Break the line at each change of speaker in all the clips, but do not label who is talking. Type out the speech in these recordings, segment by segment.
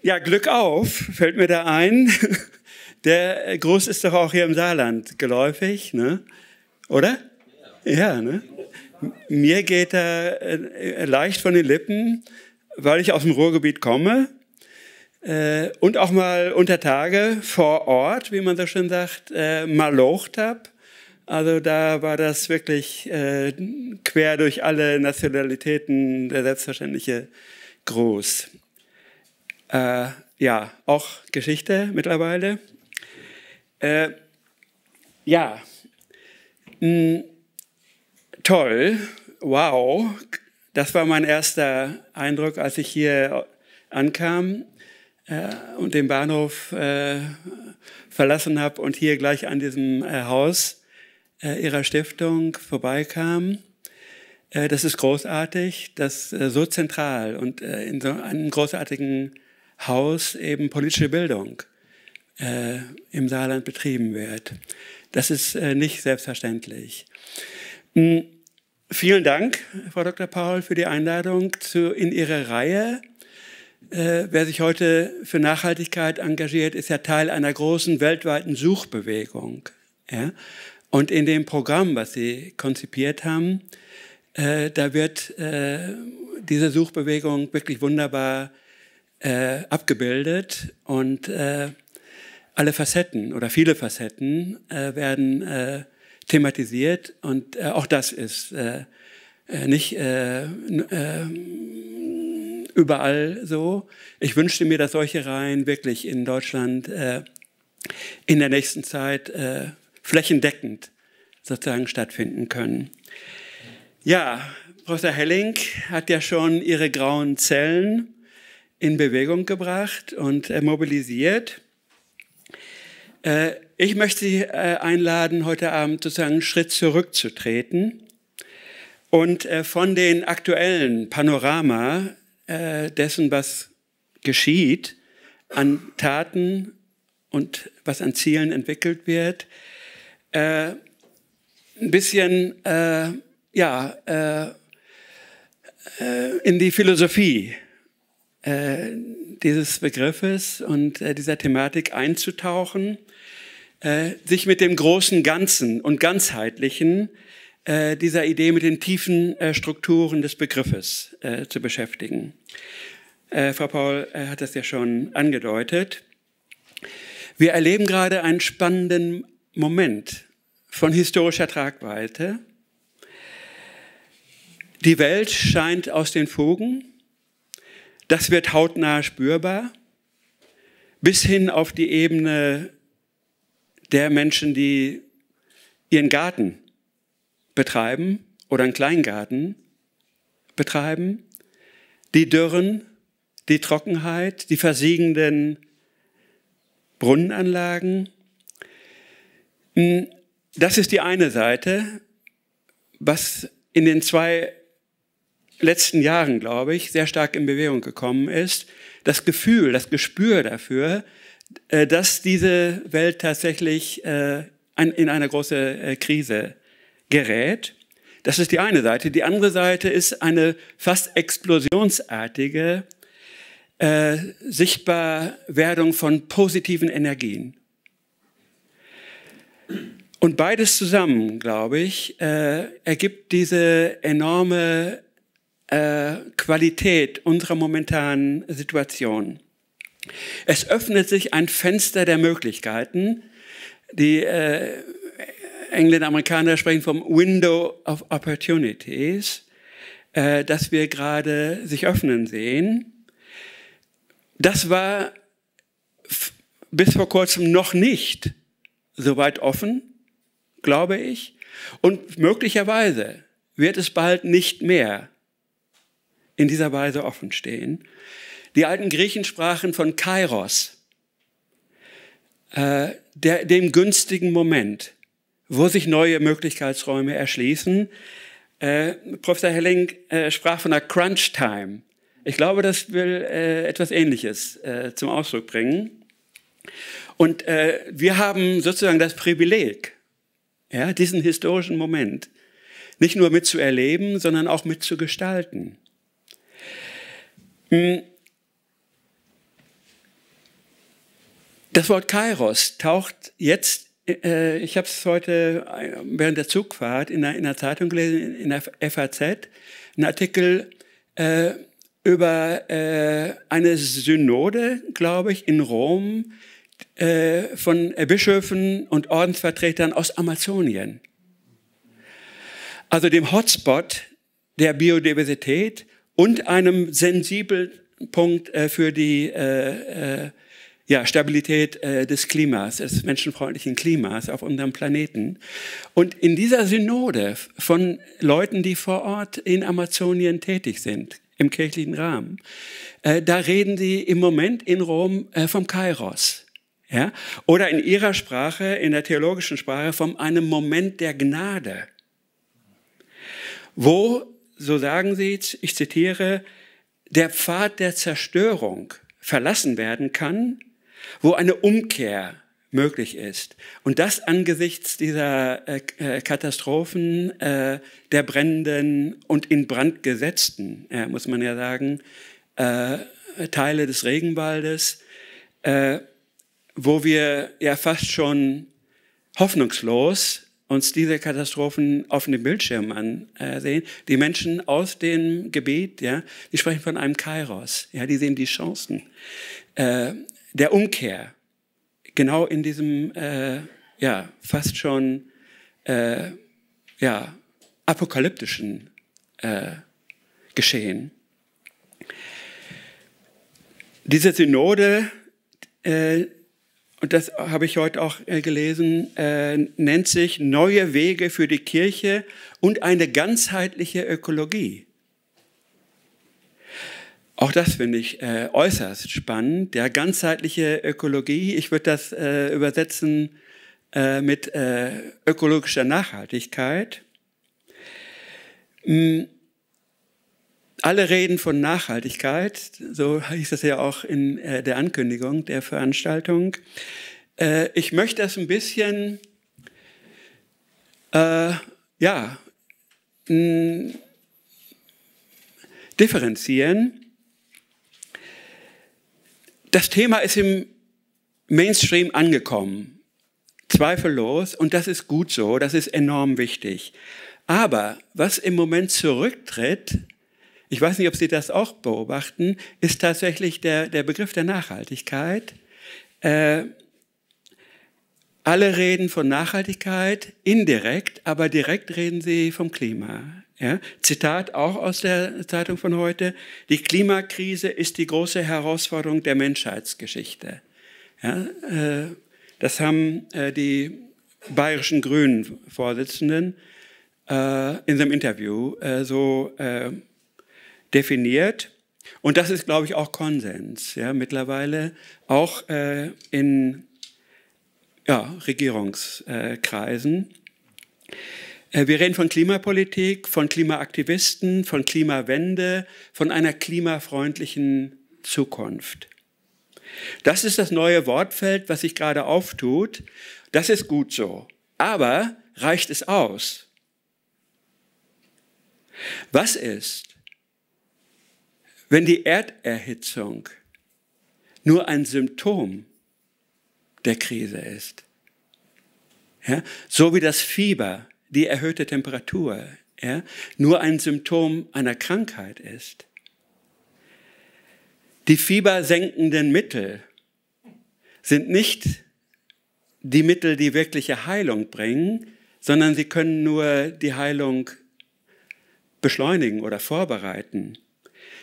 Ja, Glück auf, fällt mir da ein. Der Gruß ist doch auch hier im Saarland geläufig, ne? Oder? Ja, ne? Mir geht er äh, leicht von den Lippen, weil ich aus dem Ruhrgebiet komme äh, und auch mal unter Tage vor Ort, wie man so schön sagt, äh, malocht habe. Also da war das wirklich äh, quer durch alle Nationalitäten der selbstverständliche Gruß. Äh, ja, auch Geschichte mittlerweile. Äh, ja, mh, hm, toll, wow. Das war mein erster Eindruck, als ich hier ankam äh, und den Bahnhof äh, verlassen habe und hier gleich an diesem äh, Haus äh, ihrer Stiftung vorbeikam das ist großartig, das so zentral und in so einem großartigen Haus eben politische Bildung äh, im Saarland betrieben wird. Das ist äh, nicht selbstverständlich. Hm, vielen Dank, Frau Dr. Paul, für die Einladung zu, in Ihre Reihe. Äh, wer sich heute für Nachhaltigkeit engagiert, ist ja Teil einer großen weltweiten Suchbewegung. Ja? Und in dem Programm, was Sie konzipiert haben, äh, da wird äh, diese Suchbewegung wirklich wunderbar äh, abgebildet und äh, alle Facetten oder viele Facetten äh, werden äh, thematisiert und äh, auch das ist äh, äh nicht äh, äh, überall so. Ich wünschte mir, dass solche Reihen wirklich in Deutschland äh, in der nächsten Zeit äh, flächendeckend sozusagen stattfinden können. Ja, Professor Helling hat ja schon ihre grauen Zellen in Bewegung gebracht und äh, mobilisiert. Äh, ich möchte Sie äh, einladen, heute Abend sozusagen einen Schritt zurückzutreten und von den aktuellen Panorama dessen, was geschieht, an Taten und was an Zielen entwickelt wird, ein bisschen ja, in die Philosophie äh, dieses Begriffes und äh, dieser Thematik einzutauchen, äh, sich mit dem großen Ganzen und ganzheitlichen äh, dieser Idee mit den tiefen äh, Strukturen des Begriffes zu beschäftigen. Frau Paul hat das ja schon angedeutet. Wir erleben gerade einen spannenden Moment von historischer Tragweite. Die Welt scheint aus den Fugen. Das wird hautnah spürbar, bis hin auf die Ebene der Menschen, die ihren Garten betreiben oder einen Kleingarten betreiben. Die Dürren, die Trockenheit, die versiegenden Brunnenanlagen. Hm, das ist die eine Seite, was in den zwei letzten Jahren, glaube ich, sehr stark in Bewegung gekommen ist, das Gefühl, das Gespür dafür, äh, dass diese Welt tatsächlich äh, in eine große äh, Krise gerät. Das ist die eine Seite. Die andere Seite ist eine fast explosionsartige äh, Sichtbarwerdung von positiven Energien. Und beides zusammen, glaube ich, äh, ergibt diese enorme äh, Qualität unserer momentanen Situation. Es öffnet sich ein Fenster der Möglichkeiten. Die äh, Engländer, Amerikaner sprechen vom Window of Opportunities, äh, das wir gerade sich öffnen sehen. Das war bis vor kurzem noch nicht so weit offen, glaube ich. Und möglicherweise wird es bald nicht mehr in dieser Weise offen stehen. Die alten Griechen sprachen von Kairos, äh, der, dem günstigen Moment, wo sich neue Möglichkeitsräume erschließen. Äh, Professor Helling äh, sprach von der Crunch Time. Ich glaube, das will äh, etwas Ähnliches äh, zum Ausdruck bringen. Und äh, wir haben sozusagen das Privileg, ja, diesen historischen Moment nicht nur mitzuerleben, sondern auch mitzugestalten. Hm. Das Wort Kairos taucht jetzt, äh, äh ich habe es heute äh, während der Zugfahrt in der Zeitung gelesen, in der FAZ, ein Artikel äh, über äh, eine Synode, glaube ich, in Rom äh, von Bischöfen und Ordensvertretern aus Amazonien. Also dem Hotspot der Biodiversität und einem sensiblen Punkt äh, für die äh, äh, ja, Stabilität äh, des Klimas, des menschenfreundlichen Klimas auf unserem Planeten. Und in dieser Synode von Leuten, die vor Ort in Amazonien tätig sind, im kirchlichen Rahmen, äh, da reden sie im Moment in Rom äh, vom Kairos. Ja? Oder in ihrer Sprache, in der theologischen Sprache, von einem Moment der Gnade, wo so sagen sie ich zitiere, der Pfad der Zerstörung verlassen werden kann, wo eine Umkehr möglich ist. Und das angesichts dieser äh, äh, Katastrophen, äh, der brennenden und in Brand gesetzten, muss man ja sagen, Teile des Regenwaldes, wo wir ja fast schon hoffnungslos uns diese Katastrophen auf dem Bildschirm ansehen. Äh, die Menschen aus dem Gebet, ja, die sprechen von einem Kairos. Ja, die sehen die Chancen äh, der Umkehr. Genau in diesem, äh, ja, fast schon, äh, ja, apokalyptischen äh, Geschehen. Diese Synode, äh, und das habe ich heute auch äh, gelesen, äh, nennt sich Neue Wege für die Kirche und eine ganzheitliche Ökologie. Auch das finde ich äh, äußerst spannend, der ganzheitliche Ökologie. Ich würde das äh, übersetzen äh, mit äh, ökologischer Nachhaltigkeit. Hm. Alle reden von Nachhaltigkeit, so hieß es ja auch in äh, der Ankündigung der Veranstaltung. Äh, ich möchte das ein bisschen, äh, ja, mm, differenzieren. Das Thema ist im Mainstream angekommen, zweifellos, und das ist gut so, das ist enorm wichtig. Aber was im Moment zurücktritt, ich weiß nicht, ob Sie das auch beobachten, ist tatsächlich der, der Begriff der Nachhaltigkeit. Äh, alle reden von Nachhaltigkeit indirekt, aber direkt reden sie vom Klima. Ja? Zitat auch aus der Zeitung von heute, die Klimakrise ist die große Herausforderung der Menschheitsgeschichte. Ja? Äh, das haben äh, die bayerischen Grünen-Vorsitzenden äh, in seinem Interview äh, so äh, definiert. Und das ist, glaube ich, auch Konsens ja, mittlerweile, auch äh, in ja, Regierungskreisen. Äh, wir reden von Klimapolitik, von Klimaaktivisten, von Klimawende, von einer klimafreundlichen Zukunft. Das ist das neue Wortfeld, was sich gerade auftut. Das ist gut so. Aber reicht es aus? Was ist, wenn die Erderhitzung nur ein Symptom der Krise ist, ja, so wie das Fieber, die erhöhte Temperatur, ja, nur ein Symptom einer Krankheit ist, die fiebersenkenden Mittel sind nicht die Mittel, die wirkliche Heilung bringen, sondern sie können nur die Heilung beschleunigen oder vorbereiten.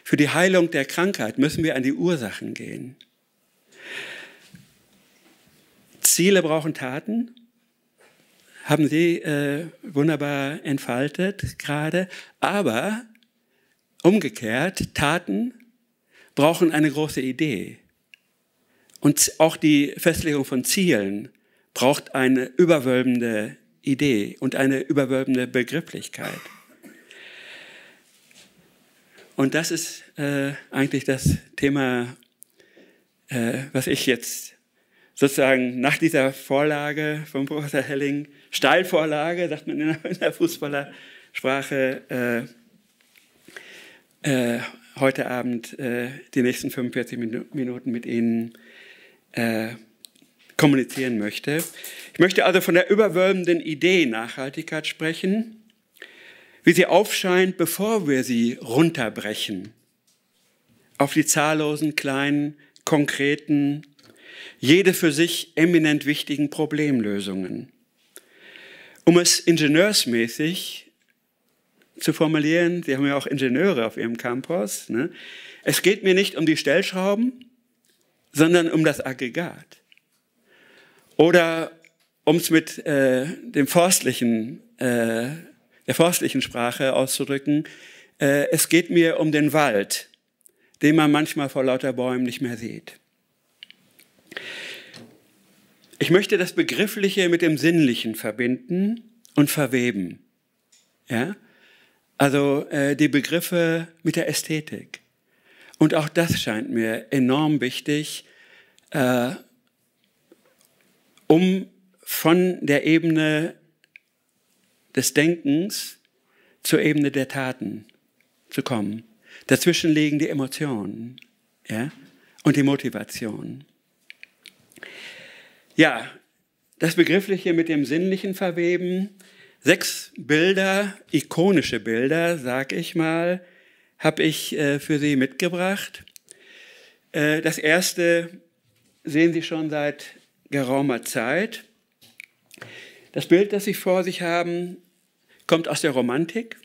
Für die Heilung der Krankheit müssen wir an die Ursachen gehen. Ziele brauchen Taten. Haben Sie äh, wunderbar entfaltet gerade. Aber umgekehrt, Taten brauchen eine große Idee. Und auch die Festlegung von Zielen braucht eine überwölbende Idee und eine überwölbende Begrifflichkeit. Und das ist äh, eigentlich das Thema, äh, was ich jetzt sozusagen nach dieser Vorlage von Professor Helling, Steilvorlage, sagt man in der Fußballersprache, äh, äh, heute Abend äh, die nächsten 45 Minuten mit Ihnen äh, kommunizieren möchte. Ich möchte also von der überwölbenden Idee Nachhaltigkeit sprechen wie sie aufscheint, bevor wir sie runterbrechen auf die zahllosen kleinen, konkreten, jede für sich eminent wichtigen Problemlösungen. Um es ingenieursmäßig zu formulieren, Sie haben ja auch Ingenieure auf Ihrem Campus, ne? es geht mir nicht um die Stellschrauben, sondern um das Aggregat. Oder um es mit äh, dem forstlichen äh, der forstlichen Sprache auszudrücken, äh, es geht mir um den Wald, den man manchmal vor lauter Bäumen nicht mehr sieht. Ich möchte das Begriffliche mit dem Sinnlichen verbinden und verweben. Ja? Also äh, die Begriffe mit der Ästhetik. Und auch das scheint mir enorm wichtig, äh, um von der Ebene des Denkens zur Ebene der Taten zu kommen. Dazwischen liegen die Emotionen ja, und die Motivation. Ja, das Begriffliche mit dem Sinnlichen verweben. Sechs Bilder, ikonische Bilder, sag ich mal, habe ich äh, für Sie mitgebracht. Äh, das erste sehen Sie schon seit geraumer Zeit. Das Bild, das Sie vor sich haben, kommt aus der Romantik.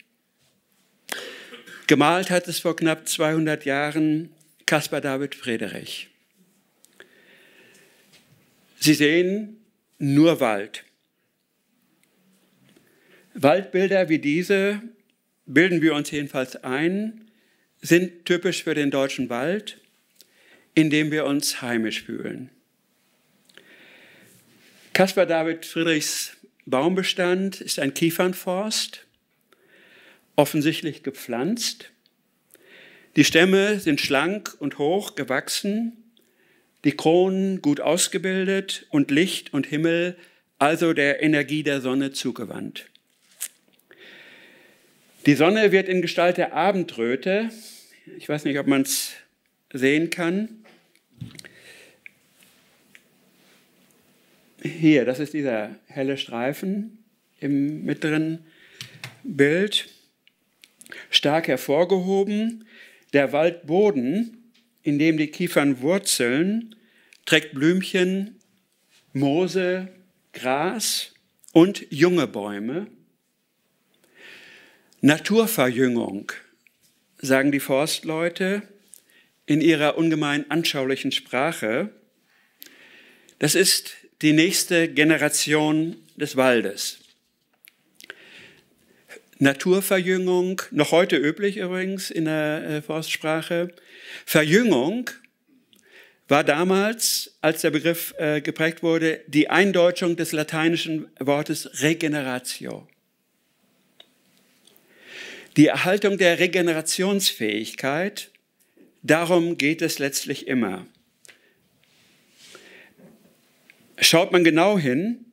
Gemalt hat es vor knapp 200 Jahren Caspar David Friedrich. Sie sehen nur Wald. Waldbilder wie diese, bilden wir uns jedenfalls ein, sind typisch für den deutschen Wald, in dem wir uns heimisch fühlen. Caspar David Friedrichs Baumbestand ist ein Kiefernforst, offensichtlich gepflanzt. Die Stämme sind schlank und hoch gewachsen, die Kronen gut ausgebildet und Licht und Himmel, also der Energie der Sonne zugewandt. Die Sonne wird in Gestalt der Abendröte, ich weiß nicht, ob man es sehen kann, Hier, das ist dieser helle Streifen im mittleren Bild. Stark hervorgehoben, der Waldboden, in dem die Kiefern wurzeln, trägt Blümchen, Moose, Gras und junge Bäume. Naturverjüngung, sagen die Forstleute in ihrer ungemein anschaulichen Sprache. Das ist die nächste Generation des Waldes. Naturverjüngung, noch heute üblich übrigens in der äh, Forstsprache. Verjüngung war damals, als der Begriff äh, geprägt wurde, die Eindeutschung des lateinischen Wortes Regeneratio. Die Erhaltung der Regenerationsfähigkeit, darum geht es letztlich immer. Schaut man genau hin,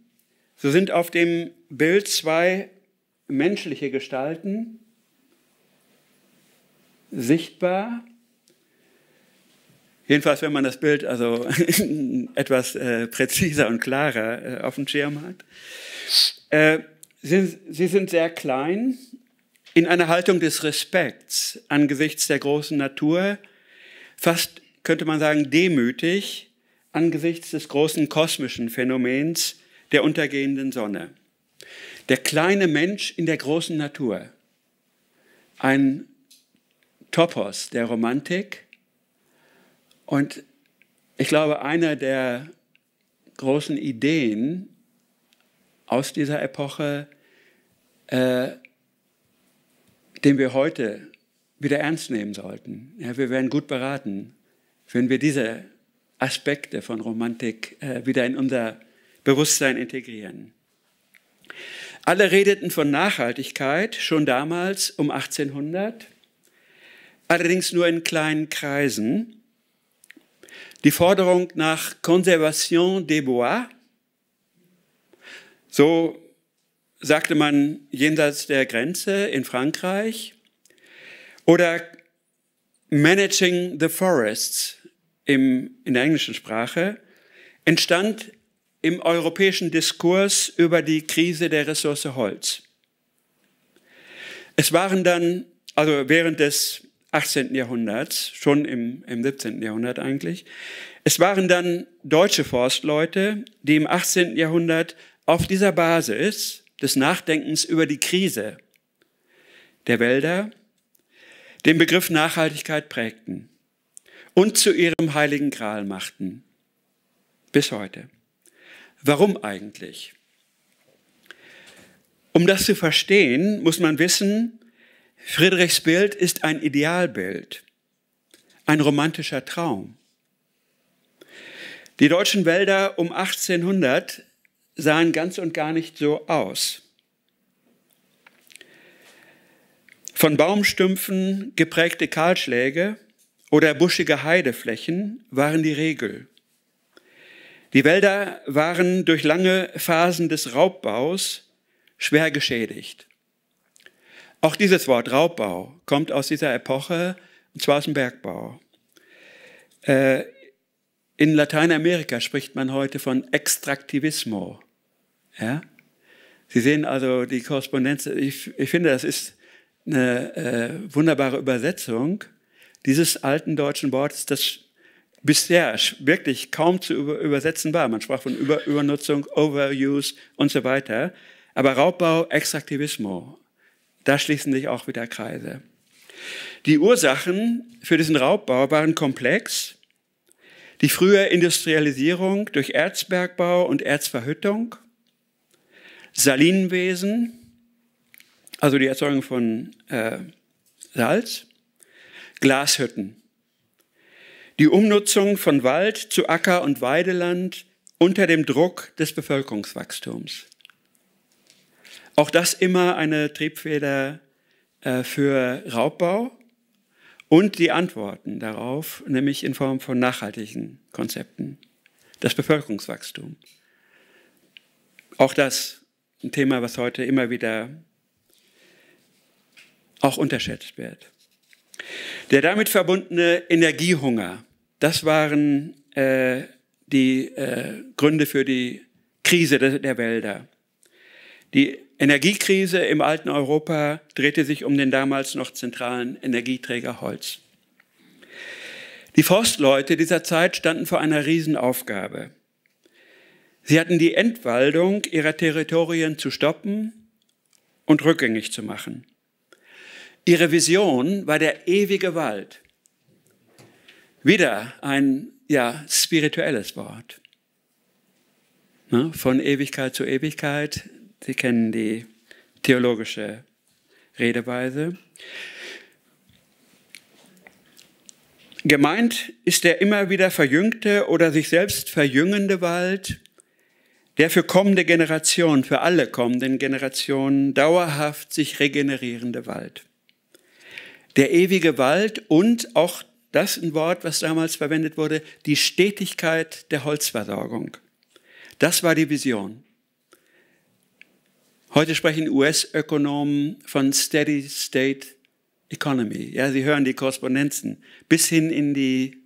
so sind auf dem Bild zwei menschliche Gestalten sichtbar. Jedenfalls, wenn man das Bild also etwas äh, präziser und klarer äh, auf dem Schirm hat. Äh, sie, sie sind sehr klein, in einer Haltung des Respekts angesichts der großen Natur, fast könnte man sagen demütig, angesichts des großen kosmischen Phänomens der untergehenden Sonne. Der kleine Mensch in der großen Natur. Ein Topos der Romantik und ich glaube, einer der großen Ideen aus dieser Epoche, äh, den wir heute wieder ernst nehmen sollten. Ja, wir wären gut beraten, wenn wir diese Aspekte von Romantik äh, wieder in unser Bewusstsein integrieren. Alle redeten von Nachhaltigkeit schon damals um 1800, allerdings nur in kleinen Kreisen. Die Forderung nach Conservation des Bois, so sagte man jenseits der Grenze in Frankreich, oder Managing the Forests im, in der englischen Sprache, entstand im europäischen Diskurs über die Krise der Ressource Holz. Es waren dann, also während des 18. Jahrhunderts, schon im, im 17. Jahrhundert eigentlich, es waren dann deutsche Forstleute, die im 18. Jahrhundert auf dieser Basis des Nachdenkens über die Krise der Wälder den Begriff Nachhaltigkeit prägten und zu ihrem heiligen Gral machten. Bis heute. Warum eigentlich? Um das zu verstehen, muss man wissen, Friedrichs Bild ist ein Idealbild, ein romantischer Traum. Die deutschen Wälder um 1800 sahen ganz und gar nicht so aus. Von Baumstümpfen geprägte Kahlschläge, oder buschige Heideflächen waren die Regel. Die Wälder waren durch lange Phasen des Raubbaus schwer geschädigt. Auch dieses Wort Raubbau kommt aus dieser Epoche, und zwar aus dem Bergbau. Äh, in Lateinamerika spricht man heute von Extraktivismo. Ja? Sie sehen also die Korrespondenz, ich, ich finde, das ist eine äh, wunderbare Übersetzung dieses alten deutschen Wortes, das bisher wirklich kaum zu übersetzen war. Man sprach von Über Übernutzung, Overuse und so weiter. Aber Raubbau, Extraktivismo, da schließen sich auch wieder Kreise. Die Ursachen für diesen Raubbau waren komplex. Die frühe Industrialisierung durch Erzbergbau und Erzverhüttung, Salinenwesen, also die Erzeugung von äh, Salz, Glashütten. Die Umnutzung von Wald zu Acker- und Weideland unter dem Druck des Bevölkerungswachstums. Auch das immer eine Triebfeder äh, für Raubbau und die Antworten darauf, nämlich in Form von nachhaltigen Konzepten. Das Bevölkerungswachstum. Auch das ein Thema, was heute immer wieder auch unterschätzt wird. Der damit verbundene Energiehunger, das waren äh, die äh, Gründe für die Krise der, der Wälder. Die Energiekrise im alten Europa drehte sich um den damals noch zentralen Energieträger Holz. Die Forstleute dieser Zeit standen vor einer Riesenaufgabe. Sie hatten die Entwaldung ihrer Territorien zu stoppen und rückgängig zu machen. Ihre Vision war der ewige Wald. Wieder ein ja, spirituelles Wort. Ne? Von Ewigkeit zu Ewigkeit. Sie kennen die theologische Redeweise. Gemeint ist der immer wieder verjüngte oder sich selbst verjüngende Wald, der für kommende Generationen, für alle kommenden Generationen dauerhaft sich regenerierende Wald der ewige Wald und auch das ein Wort, was damals verwendet wurde, die Stetigkeit der Holzversorgung. Das war die Vision. Heute sprechen US-Ökonomen von Steady State Economy. Ja, Sie hören die Korrespondenzen bis hin in die,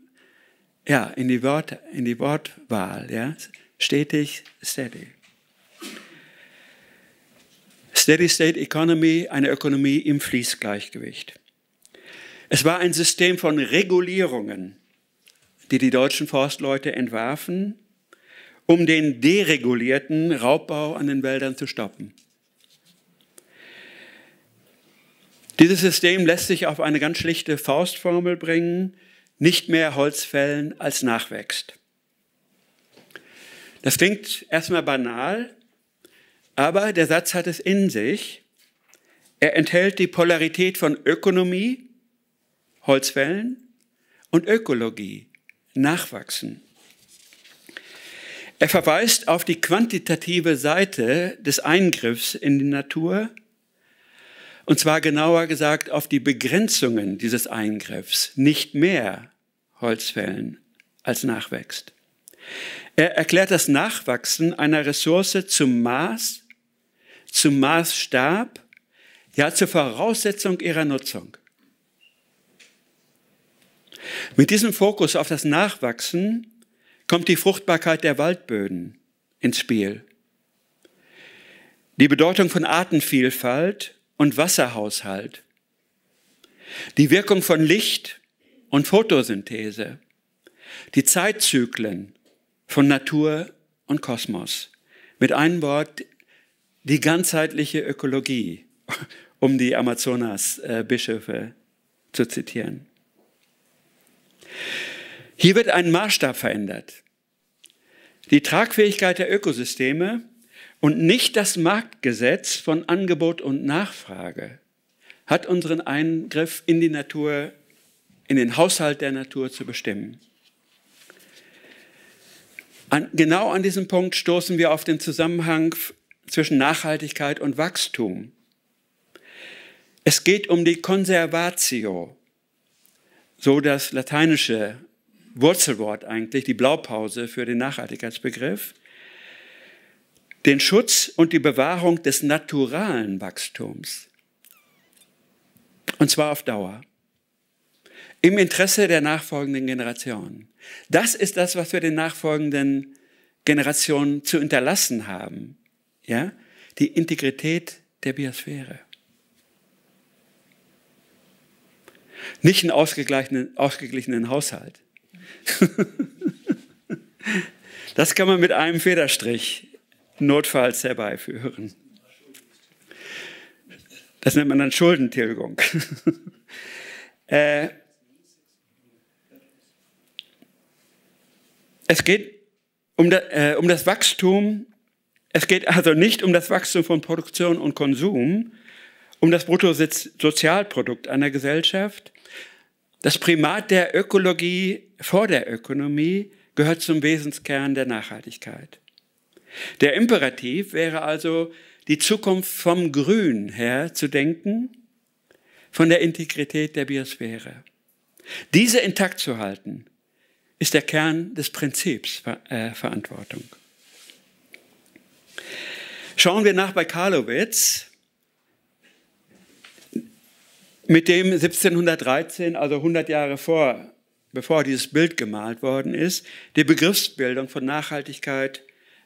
ja, in die, Wort, in die Wortwahl. Ja. Stetig, steady. Steady State Economy, eine Ökonomie im Fließgleichgewicht. Es war ein System von Regulierungen, die die deutschen Forstleute entwarfen, um den deregulierten Raubbau an den Wäldern zu stoppen. Dieses System lässt sich auf eine ganz schlichte Faustformel bringen, nicht mehr Holz fällen als nachwächst. Das klingt erstmal banal, aber der Satz hat es in sich. Er enthält die Polarität von Ökonomie Holzfällen und Ökologie nachwachsen. Er verweist auf die quantitative Seite des Eingriffs in die Natur, und zwar genauer gesagt auf die Begrenzungen dieses Eingriffs, nicht mehr Holzfällen als nachwächst. Er erklärt das Nachwachsen einer Ressource zum Maß, zum Maßstab, ja zur Voraussetzung ihrer Nutzung. Mit diesem Fokus auf das Nachwachsen kommt die Fruchtbarkeit der Waldböden ins Spiel. Die Bedeutung von Artenvielfalt und Wasserhaushalt. Die Wirkung von Licht und Photosynthese. Die Zeitzyklen von Natur und Kosmos. Mit einem Wort, die ganzheitliche Ökologie, um die Amazonas-Bischöfe äh, zu zitieren. Hier wird ein Maßstab verändert. Die Tragfähigkeit der Ökosysteme und nicht das Marktgesetz von Angebot und Nachfrage hat unseren Eingriff in die Natur, in den Haushalt der Natur zu bestimmen. An, genau an diesem Punkt stoßen wir auf den Zusammenhang zwischen Nachhaltigkeit und Wachstum. Es geht um die Konservatio, so das lateinische Wurzelwort eigentlich, die Blaupause für den Nachhaltigkeitsbegriff, den Schutz und die Bewahrung des naturalen Wachstums. Und zwar auf Dauer. Im Interesse der nachfolgenden Generationen. Das ist das, was wir den nachfolgenden Generationen zu hinterlassen haben. Ja? Die Integrität der Biosphäre. Nicht einen ausgeglichenen, ausgeglichenen Haushalt. Das kann man mit einem Federstrich notfalls herbeiführen. Das nennt man dann Schuldentilgung. äh, es geht um, da, äh, um das Wachstum, es geht also nicht um das Wachstum von Produktion und Konsum, um das Bruttosozialprodukt einer Gesellschaft. Das Primat der Ökologie vor der Ökonomie gehört zum Wesenskern der Nachhaltigkeit. Der Imperativ wäre also, die Zukunft vom Grün her zu denken, von der Integrität der Biosphäre. Diese intakt zu halten, ist der Kern des Prinzips äh, Verantwortung. Schauen wir nach bei Karlowitz, mit dem 1713, also 100 Jahre vor, bevor dieses Bild gemalt worden ist, die Begriffsbildung von Nachhaltigkeit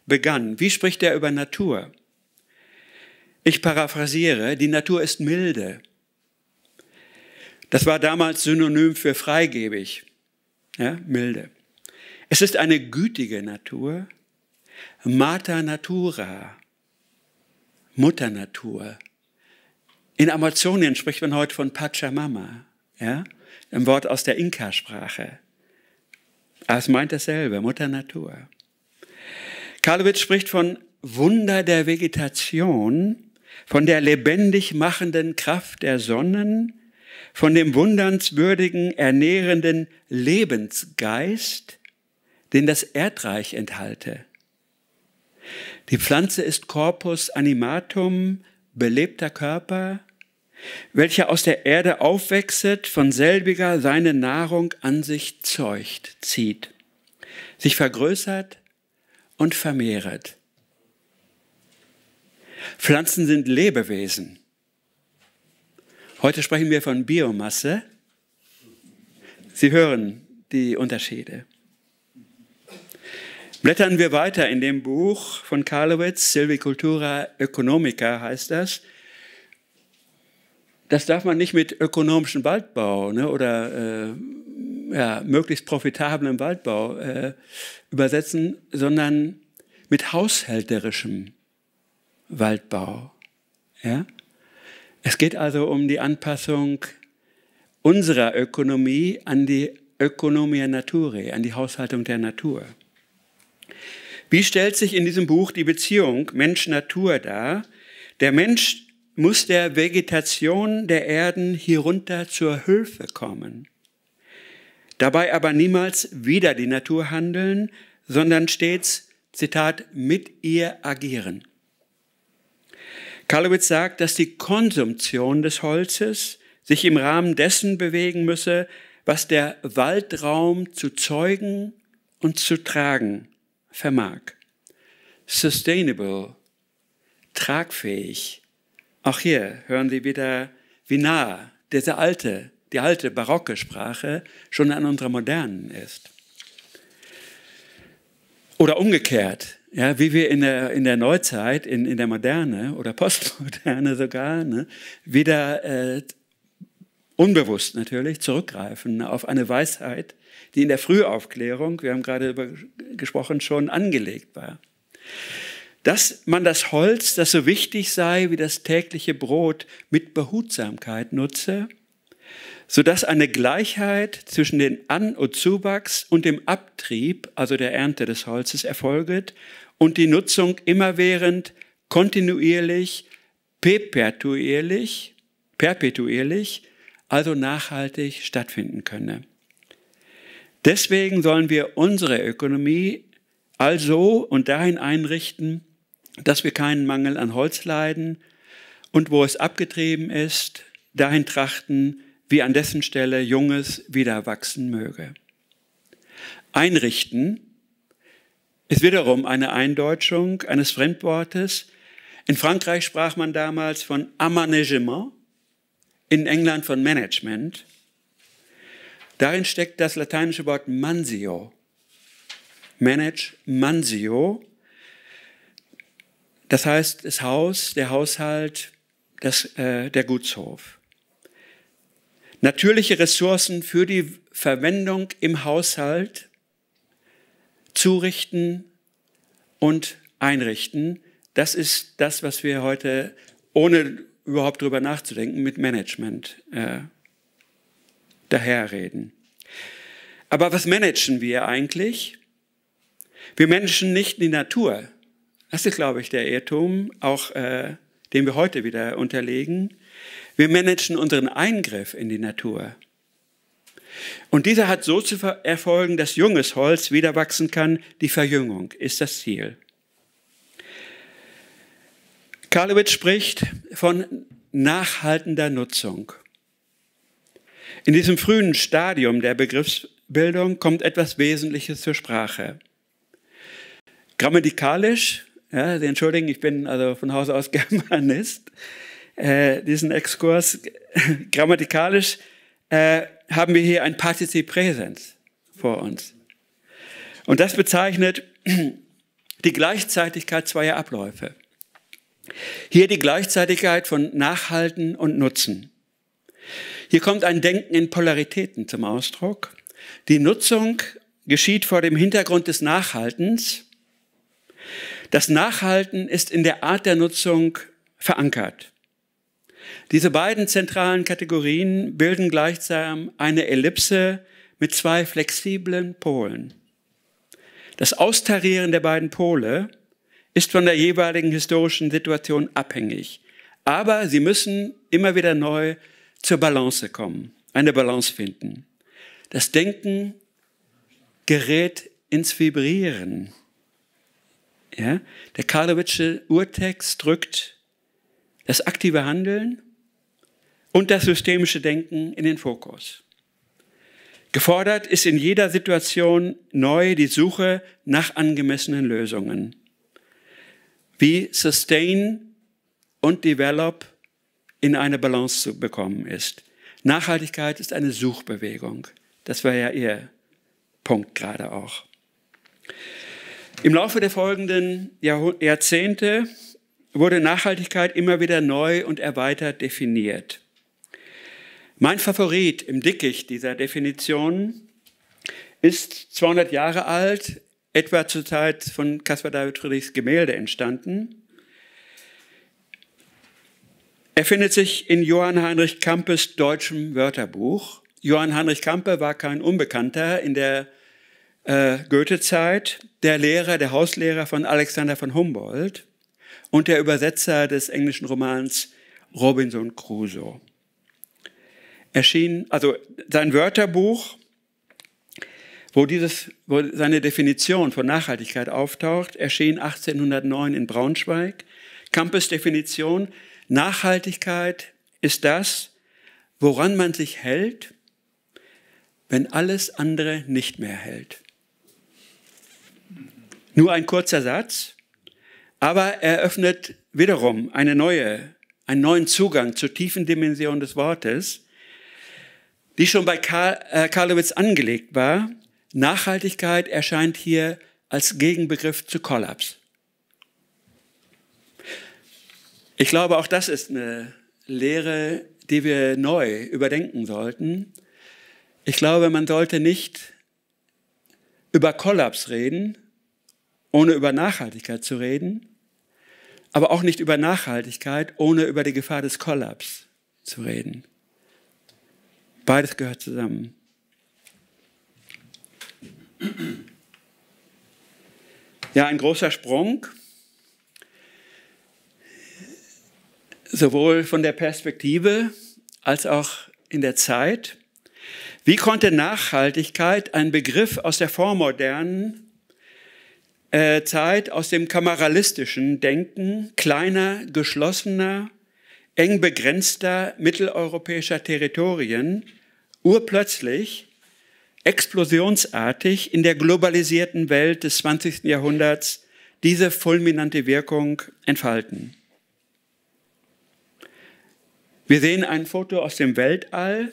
begann. Wie spricht er über Natur? Ich paraphrasiere, die Natur ist milde. Das war damals Synonym für freigebig, ja, milde. Es ist eine gütige Natur, Mater Natura, Mutter Natur, in Amazonien spricht man heute von Pachamama, ja? ein Wort aus der Inka-Sprache. Aber es meint dasselbe, Mutter Natur. Karlowitz spricht von Wunder der Vegetation, von der lebendig machenden Kraft der Sonnen, von dem wundernswürdigen, ernährenden Lebensgeist, den das Erdreich enthalte. Die Pflanze ist Corpus animatum, belebter Körper, welcher aus der Erde aufwechset, von selbiger seine Nahrung an sich zeugt, zieht, sich vergrößert und vermehret. Pflanzen sind Lebewesen. Heute sprechen wir von Biomasse. Sie hören die Unterschiede. Blättern wir weiter in dem Buch von Karlowitz, Silvicultura Economica heißt das. Das darf man nicht mit ökonomischem Waldbau ne, oder äh, ja, möglichst profitablem Waldbau äh, übersetzen, sondern mit haushälterischem Waldbau. Ja? Es geht also um die Anpassung unserer Ökonomie an die Ökonomia Naturae, an die Haushaltung der Natur. Wie stellt sich in diesem Buch die Beziehung Mensch-Natur dar? Der Mensch muss der Vegetation der Erden hierunter zur Hilfe kommen. Dabei aber niemals wieder die Natur handeln, sondern stets, Zitat, mit ihr agieren. Kalowitz sagt, dass die Konsumption des Holzes sich im Rahmen dessen bewegen müsse, was der Waldraum zu zeugen und zu tragen vermag. Sustainable, tragfähig. Auch hier hören Sie wieder, wie nah diese alte, die alte barocke Sprache schon an unserer modernen ist. Oder umgekehrt, ja, wie wir in der, in der Neuzeit, in, in der Moderne oder Postmoderne sogar, ne, wieder äh, unbewusst natürlich zurückgreifen auf eine Weisheit, die in der Frühaufklärung, wir haben gerade über gesprochen, schon angelegt war. Dass man das Holz, das so wichtig sei wie das tägliche Brot, mit Behutsamkeit nutze, sodass eine Gleichheit zwischen den An- und Zuwachs und dem Abtrieb, also der Ernte des Holzes, erfolget und die Nutzung immerwährend, kontinuierlich, perpetuierlich, perpetuierlich, also nachhaltig stattfinden könne. Deswegen sollen wir unsere Ökonomie also und dahin einrichten, dass wir keinen Mangel an Holz leiden und wo es abgetrieben ist, dahin trachten, wie an dessen Stelle Junges wieder wachsen möge. Einrichten ist wiederum eine Eindeutschung eines Fremdwortes. In Frankreich sprach man damals von Amanagement, in England von Management. Darin steckt das lateinische Wort mansio. Manage mansio. Das heißt, das Haus, der Haushalt, das, äh, der Gutshof. Natürliche Ressourcen für die Verwendung im Haushalt zurichten und einrichten. Das ist das, was wir heute, ohne überhaupt drüber nachzudenken, mit Management äh, daherreden. Aber was managen wir eigentlich? Wir managen nicht die Natur. Das ist, glaube ich, der Irrtum, auch äh, dem wir heute wieder unterlegen. Wir managen unseren Eingriff in die Natur. Und dieser hat so zu erfolgen, dass junges Holz wieder wachsen kann. Die Verjüngung ist das Ziel. Karlowitz spricht von nachhaltender Nutzung. In diesem frühen Stadium der Begriffsbildung kommt etwas Wesentliches zur Sprache. Grammatikalisch, ja, Sie entschuldigen, ich bin also von Hause aus Germanist, äh, diesen Exkurs, grammatikalisch äh, haben wir hier ein Partizip Präsens vor uns. Und das bezeichnet die Gleichzeitigkeit zweier Abläufe. Hier die Gleichzeitigkeit von Nachhalten und Nutzen. Hier kommt ein Denken in Polaritäten zum Ausdruck. Die Nutzung geschieht vor dem Hintergrund des Nachhaltens. Das Nachhalten ist in der Art der Nutzung verankert. Diese beiden zentralen Kategorien bilden gleichsam eine Ellipse mit zwei flexiblen Polen. Das Austarieren der beiden Pole ist von der jeweiligen historischen Situation abhängig, aber sie müssen immer wieder neu zur Balance kommen, eine Balance finden. Das Denken gerät ins Vibrieren. Ja? Der Karlowitsche Urtext drückt das aktive Handeln und das systemische Denken in den Fokus. Gefordert ist in jeder Situation neu die Suche nach angemessenen Lösungen. Wie Sustain und Develop in eine Balance zu bekommen ist. Nachhaltigkeit ist eine Suchbewegung. Das war ja Ihr Punkt gerade auch. Im Laufe der folgenden Jahrzehnte wurde Nachhaltigkeit immer wieder neu und erweitert definiert. Mein Favorit im Dickicht dieser Definition ist 200 Jahre alt, etwa zur Zeit von Caspar David Friedrichs Gemälde entstanden. Er findet sich in Johann Heinrich Kampes deutschem Wörterbuch. Johann Heinrich Kampe war kein Unbekannter in der äh, Goethe-Zeit, der Lehrer, der Hauslehrer von Alexander von Humboldt und der Übersetzer des englischen Romans Robinson Crusoe. Erschien, also sein Wörterbuch, wo, dieses, wo seine Definition von Nachhaltigkeit auftaucht, erschien 1809 in Braunschweig. Kampes Definition Nachhaltigkeit ist das, woran man sich hält, wenn alles andere nicht mehr hält. Nur ein kurzer Satz, aber er öffnet wiederum eine neue, einen neuen Zugang zur tiefen Dimension des Wortes, die schon bei Karl, äh, Karlowitz angelegt war. Nachhaltigkeit erscheint hier als Gegenbegriff zu Kollaps. Ich glaube, auch das ist eine Lehre, die wir neu überdenken sollten. Ich glaube, man sollte nicht über Kollaps reden, ohne über Nachhaltigkeit zu reden, aber auch nicht über Nachhaltigkeit, ohne über die Gefahr des Kollaps zu reden. Beides gehört zusammen. Ja, ein großer Sprung. sowohl von der Perspektive als auch in der Zeit. Wie konnte Nachhaltigkeit ein Begriff aus der vormodernen äh, Zeit, aus dem kameralistischen Denken kleiner, geschlossener, eng begrenzter mitteleuropäischer Territorien urplötzlich explosionsartig in der globalisierten Welt des 20. Jahrhunderts diese fulminante Wirkung entfalten? Wir sehen ein Foto aus dem Weltall,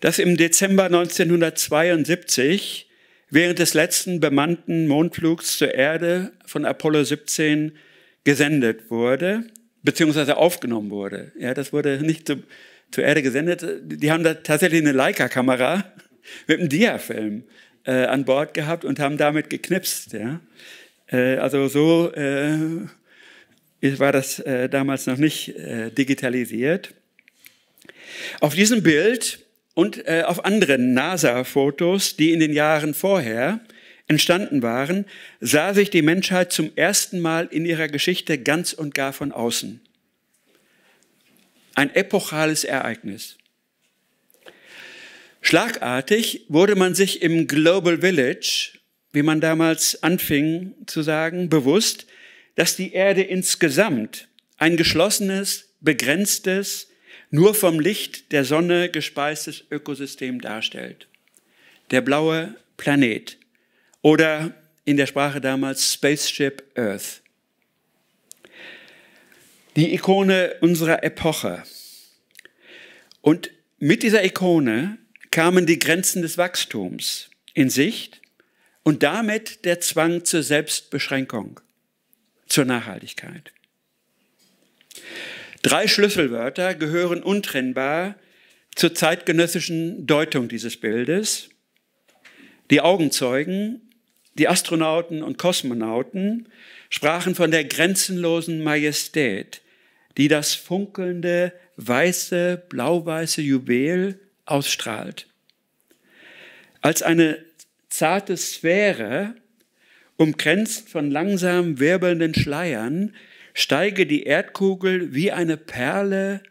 das im Dezember 1972 während des letzten bemannten Mondflugs zur Erde von Apollo 17 gesendet wurde, beziehungsweise aufgenommen wurde. Ja, das wurde nicht zu, zur Erde gesendet. Die haben da tatsächlich eine Leica-Kamera mit einem Diafilm äh, an Bord gehabt und haben damit geknipst. Ja. Äh, also so äh, war das äh, damals noch nicht äh, digitalisiert. Auf diesem Bild und äh, auf anderen NASA-Fotos, die in den Jahren vorher entstanden waren, sah sich die Menschheit zum ersten Mal in ihrer Geschichte ganz und gar von außen. Ein epochales Ereignis. Schlagartig wurde man sich im Global Village, wie man damals anfing zu sagen, bewusst, dass die Erde insgesamt ein geschlossenes, begrenztes, nur vom Licht der Sonne gespeistes Ökosystem darstellt. Der blaue Planet oder in der Sprache damals Spaceship Earth. Die Ikone unserer Epoche. Und mit dieser Ikone kamen die Grenzen des Wachstums in Sicht und damit der Zwang zur Selbstbeschränkung zur Nachhaltigkeit. Drei Schlüsselwörter gehören untrennbar zur zeitgenössischen Deutung dieses Bildes. Die Augenzeugen, die Astronauten und Kosmonauten sprachen von der grenzenlosen Majestät, die das funkelnde, weiße, blau-weiße Juwel ausstrahlt. Als eine zarte Sphäre Umkränzt von langsam wirbelnden Schleiern steige die Erdkugel wie eine Perle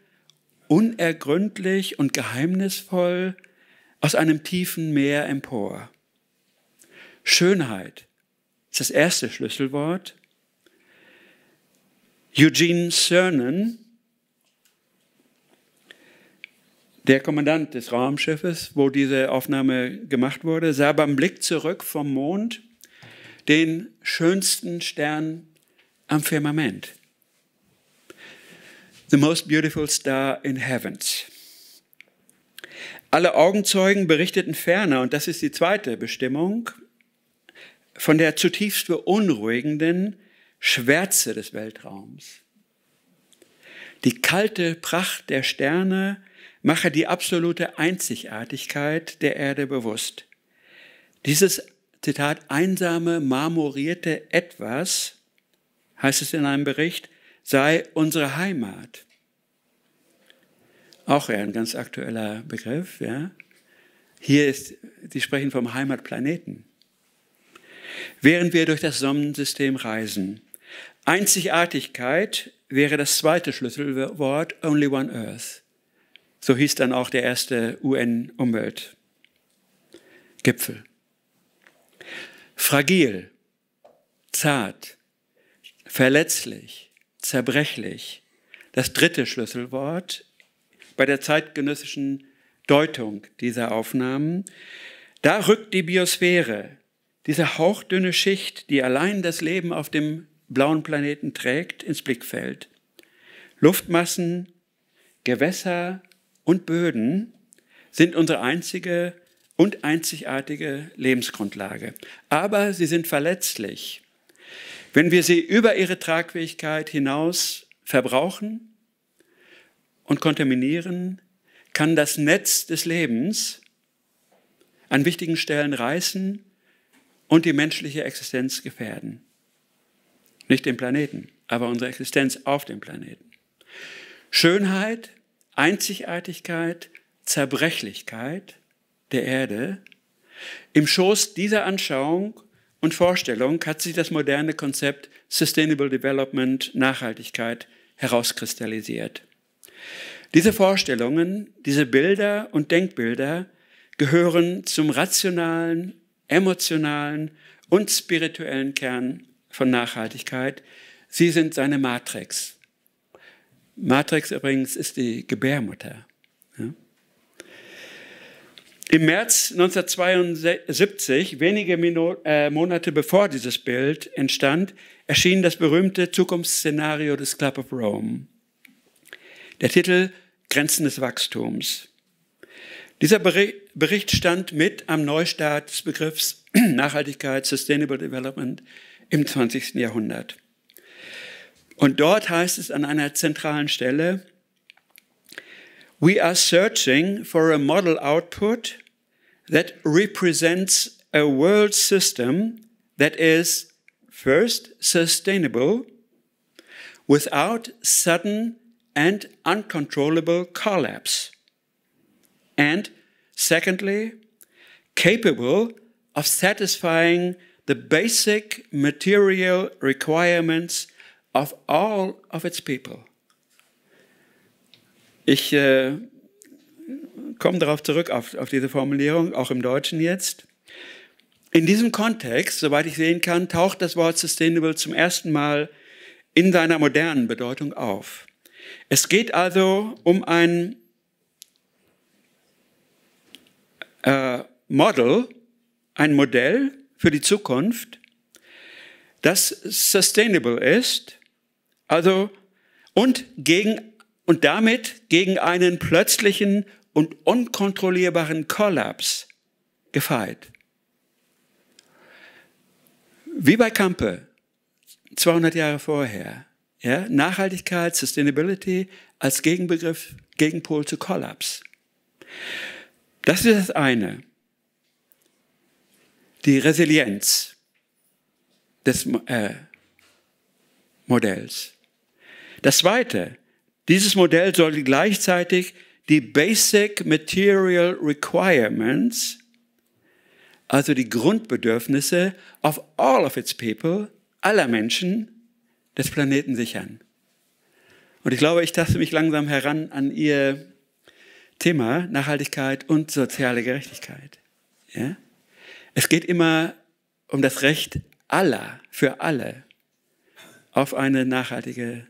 unergründlich und geheimnisvoll aus einem tiefen Meer empor. Schönheit ist das erste Schlüsselwort. Eugene Cernan, der Kommandant des Raumschiffes, wo diese Aufnahme gemacht wurde, sah beim Blick zurück vom Mond den schönsten Stern am Firmament. The most beautiful star in heavens. Alle Augenzeugen berichteten ferner, und das ist die zweite Bestimmung, von der zutiefst beunruhigenden Schwärze des Weltraums. Die kalte Pracht der Sterne mache die absolute Einzigartigkeit der Erde bewusst. Dieses Zitat, einsame, marmorierte Etwas, heißt es in einem Bericht, sei unsere Heimat. Auch ein ganz aktueller Begriff. Ja. Hier ist, die sprechen vom Heimatplaneten. Während wir durch das Sonnensystem reisen. Einzigartigkeit wäre das zweite Schlüsselwort, Only One Earth. So hieß dann auch der erste UN-Umweltgipfel fragil, zart, verletzlich, zerbrechlich. Das dritte Schlüsselwort bei der zeitgenössischen Deutung dieser Aufnahmen. Da rückt die Biosphäre, diese hauchdünne Schicht, die allein das Leben auf dem blauen Planeten trägt, ins Blickfeld. Luftmassen, Gewässer und Böden sind unsere einzige und einzigartige Lebensgrundlage. Aber sie sind verletzlich. Wenn wir sie über ihre Tragfähigkeit hinaus verbrauchen und kontaminieren, kann das Netz des Lebens an wichtigen Stellen reißen und die menschliche Existenz gefährden. Nicht den Planeten, aber unsere Existenz auf dem Planeten. Schönheit, Einzigartigkeit, Zerbrechlichkeit – der Erde. Im Schoß dieser Anschauung und Vorstellung hat sich das moderne Konzept Sustainable Development, Nachhaltigkeit herauskristallisiert. Diese Vorstellungen, diese Bilder und Denkbilder gehören zum rationalen, emotionalen und spirituellen Kern von Nachhaltigkeit. Sie sind seine Matrix. Matrix übrigens ist die Gebärmutter. Ja? Im März 1972, wenige äh, Monate bevor dieses Bild entstand, erschien das berühmte Zukunftsszenario des Club of Rome. Der Titel Grenzen des Wachstums. Dieser Bericht stand mit am Neustart des Begriffs Nachhaltigkeit, Sustainable Development im 20. Jahrhundert. Und dort heißt es an einer zentralen Stelle, We are searching for a model output that represents a world system that is first sustainable without sudden and uncontrollable collapse. And secondly, capable of satisfying the basic material requirements of all of its people. Ich äh, komme darauf zurück, auf, auf diese Formulierung, auch im Deutschen jetzt. In diesem Kontext, soweit ich sehen kann, taucht das Wort sustainable zum ersten Mal in seiner modernen Bedeutung auf. Es geht also um ein äh, Model, ein Modell für die Zukunft, das sustainable ist, also und gegen und damit gegen einen plötzlichen und unkontrollierbaren Kollaps gefeit. Wie bei Campe 200 Jahre vorher. Ja, Nachhaltigkeit, Sustainability als Gegenbegriff, Gegenpol zu Kollaps. Das ist das eine. Die Resilienz des äh, Modells. Das zweite, dieses Modell sollte gleichzeitig die Basic Material Requirements, also die Grundbedürfnisse of all of its people, aller Menschen des Planeten sichern. Und ich glaube, ich taste mich langsam heran an ihr Thema Nachhaltigkeit und soziale Gerechtigkeit. Ja? Es geht immer um das Recht aller, für alle, auf eine nachhaltige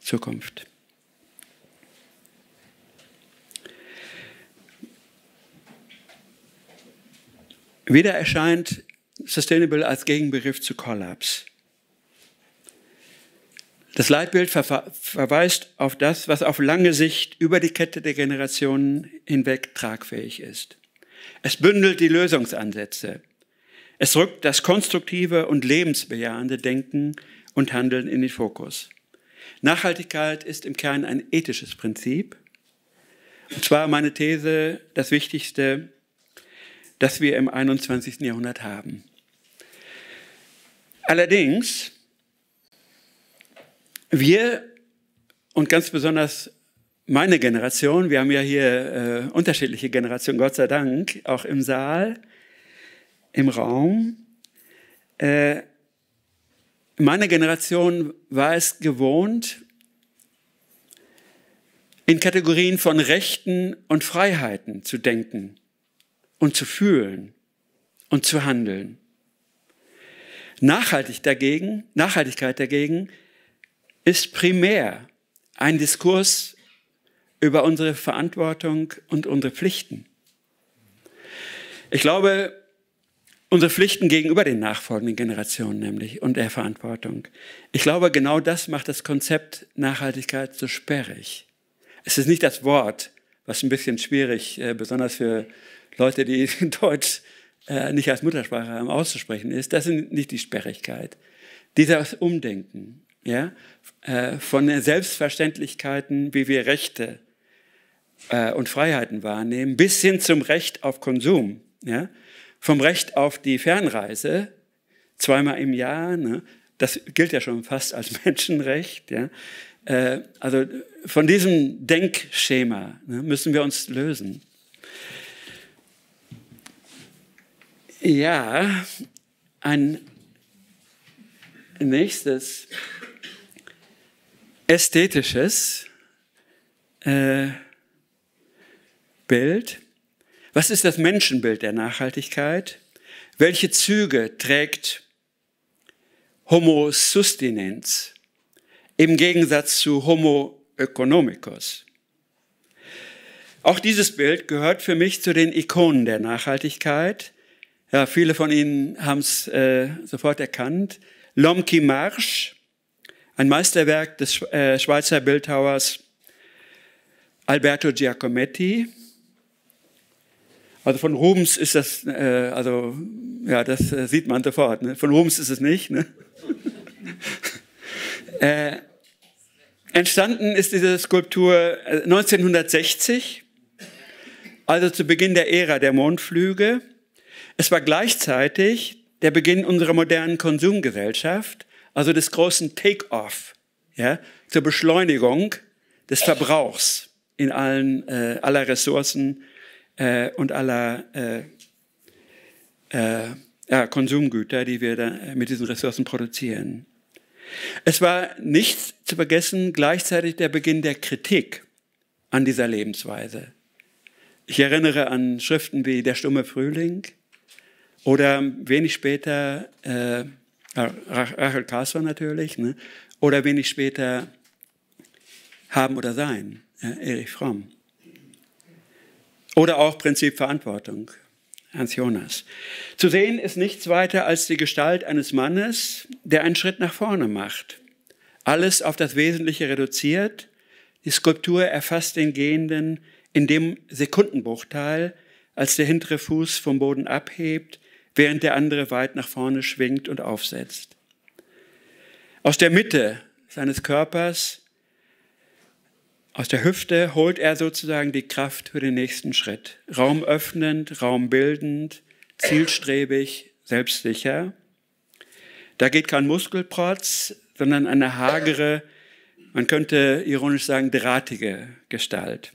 Zukunft. Wieder erscheint Sustainable als Gegenbegriff zu Kollaps. Das Leitbild ver verweist auf das, was auf lange Sicht über die Kette der Generationen hinweg tragfähig ist. Es bündelt die Lösungsansätze. Es rückt das konstruktive und lebensbejahende Denken und Handeln in den Fokus. Nachhaltigkeit ist im Kern ein ethisches Prinzip. Und zwar meine These, das Wichtigste das wir im 21. Jahrhundert haben. Allerdings, wir und ganz besonders meine Generation, wir haben ja hier äh, unterschiedliche Generationen, Gott sei Dank, auch im Saal, im Raum. Äh, meine Generation war es gewohnt, in Kategorien von Rechten und Freiheiten zu denken und zu fühlen und zu handeln. Nachhaltig dagegen, Nachhaltigkeit dagegen ist primär ein Diskurs über unsere Verantwortung und unsere Pflichten. Ich glaube, unsere Pflichten gegenüber den nachfolgenden Generationen nämlich und der Verantwortung. Ich glaube, genau das macht das Konzept Nachhaltigkeit so sperrig. Es ist nicht das Wort, was ein bisschen schwierig, äh, besonders für Leute, die Deutsch äh, nicht als Muttersprache haben, auszusprechen ist, das ist nicht die Sperrigkeit. Dieses Umdenken ja, äh, von den Selbstverständlichkeiten, wie wir Rechte äh, und Freiheiten wahrnehmen, bis hin zum Recht auf Konsum, ja, vom Recht auf die Fernreise, zweimal im Jahr, ne, das gilt ja schon fast als Menschenrecht. Ja, äh, also von diesem Denkschema ne, müssen wir uns lösen. Ja, ein nächstes ästhetisches äh, Bild. Was ist das Menschenbild der Nachhaltigkeit? Welche Züge trägt Homo sustinens im Gegensatz zu Homo economicus? Auch dieses Bild gehört für mich zu den Ikonen der Nachhaltigkeit, ja, viele von Ihnen haben es äh, sofort erkannt. Lomki Marsch, ein Meisterwerk des äh, Schweizer Bildhauers Alberto Giacometti. Also von Rubens ist das, äh, also ja, das äh, sieht man sofort. Ne? Von Rubens ist es nicht. Ne? äh, entstanden ist diese Skulptur 1960, äh, also zu Beginn der Ära der Mondflüge. Es war gleichzeitig der Beginn unserer modernen Konsumgesellschaft, also des großen Take-off, ja, zur Beschleunigung des Verbrauchs in allen äh, aller Ressourcen äh, und aller äh, äh ja, Konsumgüter, die wir da äh, mit diesen Ressourcen produzieren. Es war nicht zu vergessen gleichzeitig der Beginn der Kritik an dieser Lebensweise. Ich erinnere an Schriften wie Der stumme Frühling, oder wenig später äh, Rachel Castro natürlich. Ne? Oder wenig später Haben oder Sein, äh, Erich Fromm. Oder auch Prinzip Verantwortung, Hans Jonas. Zu sehen ist nichts weiter als die Gestalt eines Mannes, der einen Schritt nach vorne macht. Alles auf das Wesentliche reduziert. Die Skulptur erfasst den Gehenden in dem Sekundenbruchteil, als der hintere Fuß vom Boden abhebt während der andere weit nach vorne schwingt und aufsetzt. Aus der Mitte seines Körpers, aus der Hüfte holt er sozusagen die Kraft für den nächsten Schritt. Raum öffnend, Raum bildend, zielstrebig, selbstsicher. Da geht kein Muskelprotz, sondern eine hagere, man könnte ironisch sagen, drahtige Gestalt.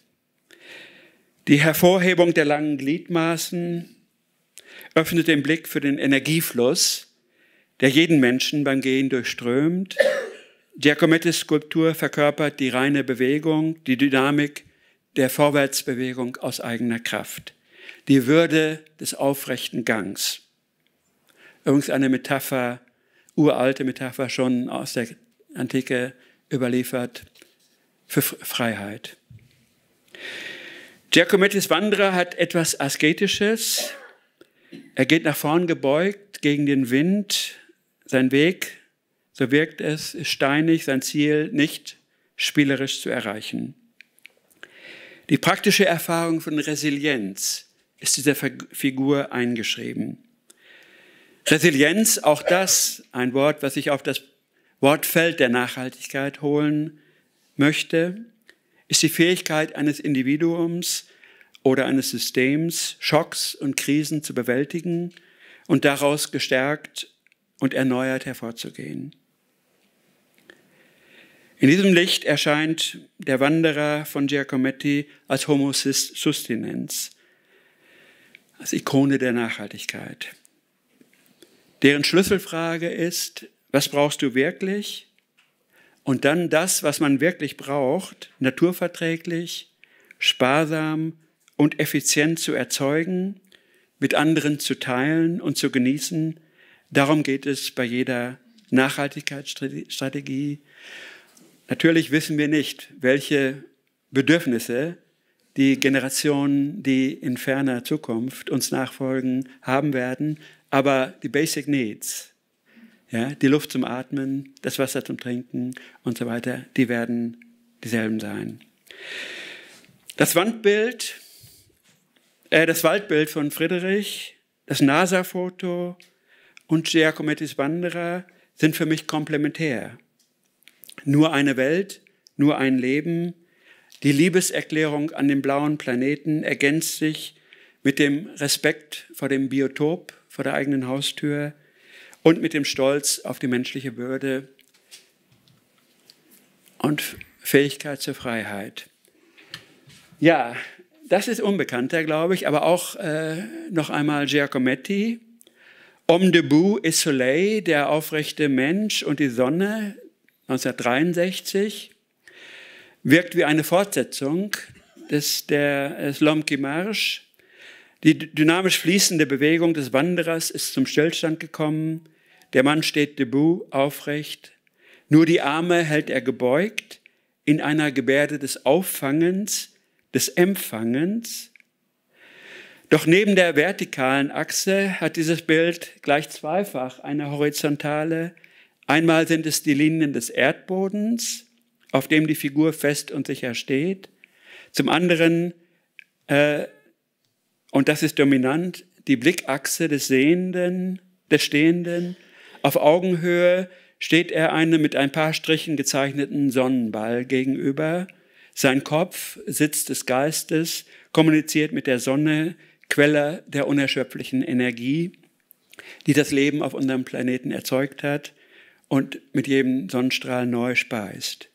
Die Hervorhebung der langen Gliedmaßen, öffnet den Blick für den Energiefluss, der jeden Menschen beim Gehen durchströmt. Giacomettis Skulptur verkörpert die reine Bewegung, die Dynamik der Vorwärtsbewegung aus eigener Kraft, die Würde des aufrechten Gangs. eine Metapher, uralte Metapher schon aus der Antike überliefert für Freiheit. Giacomettis Wanderer hat etwas Asketisches, er geht nach vorn gebeugt gegen den Wind. Sein Weg, so wirkt es, ist steinig, sein Ziel nicht spielerisch zu erreichen. Die praktische Erfahrung von Resilienz ist dieser Figur eingeschrieben. Resilienz, auch das ein Wort, was ich auf das Wortfeld der Nachhaltigkeit holen möchte, ist die Fähigkeit eines Individuums, oder eines Systems Schocks und Krisen zu bewältigen und daraus gestärkt und erneuert hervorzugehen. In diesem Licht erscheint der Wanderer von Giacometti als Homo Sustenens, als Ikone der Nachhaltigkeit, deren Schlüsselfrage ist, was brauchst du wirklich? Und dann das, was man wirklich braucht, naturverträglich, sparsam, und effizient zu erzeugen, mit anderen zu teilen und zu genießen. Darum geht es bei jeder Nachhaltigkeitsstrategie. Natürlich wissen wir nicht, welche Bedürfnisse die Generationen, die in ferner Zukunft uns nachfolgen, haben werden. Aber die Basic Needs, ja, die Luft zum Atmen, das Wasser zum Trinken und so weiter, die werden dieselben sein. Das Wandbild äh, das Waldbild von Friedrich, das NASA-Foto und Giacomettis Wanderer sind für mich komplementär. Nur eine Welt, nur ein Leben. Die Liebeserklärung an den blauen Planeten ergänzt sich mit dem Respekt vor dem Biotop, vor der eigenen Haustür und mit dem Stolz auf die menschliche Würde und Fähigkeit zur Freiheit. Ja, das ist unbekannter, glaube ich, aber auch äh, noch einmal Giacometti. Homme debout et soleil, der aufrechte Mensch und die Sonne, 1963, wirkt wie eine Fortsetzung des, der Slomki Marsch. Die dynamisch fließende Bewegung des Wanderers ist zum Stillstand gekommen. Der Mann steht debout, aufrecht. Nur die Arme hält er gebeugt in einer Gebärde des Auffangens, des Empfangens. Doch neben der vertikalen Achse hat dieses Bild gleich zweifach eine horizontale. Einmal sind es die Linien des Erdbodens, auf dem die Figur fest und sicher steht. Zum anderen, äh, und das ist dominant, die Blickachse des Sehenden, des Stehenden. Auf Augenhöhe steht er einem mit ein paar Strichen gezeichneten Sonnenball gegenüber, sein Kopf, Sitz des Geistes, kommuniziert mit der Sonne, Quelle der unerschöpflichen Energie, die das Leben auf unserem Planeten erzeugt hat und mit jedem Sonnenstrahl neu speist.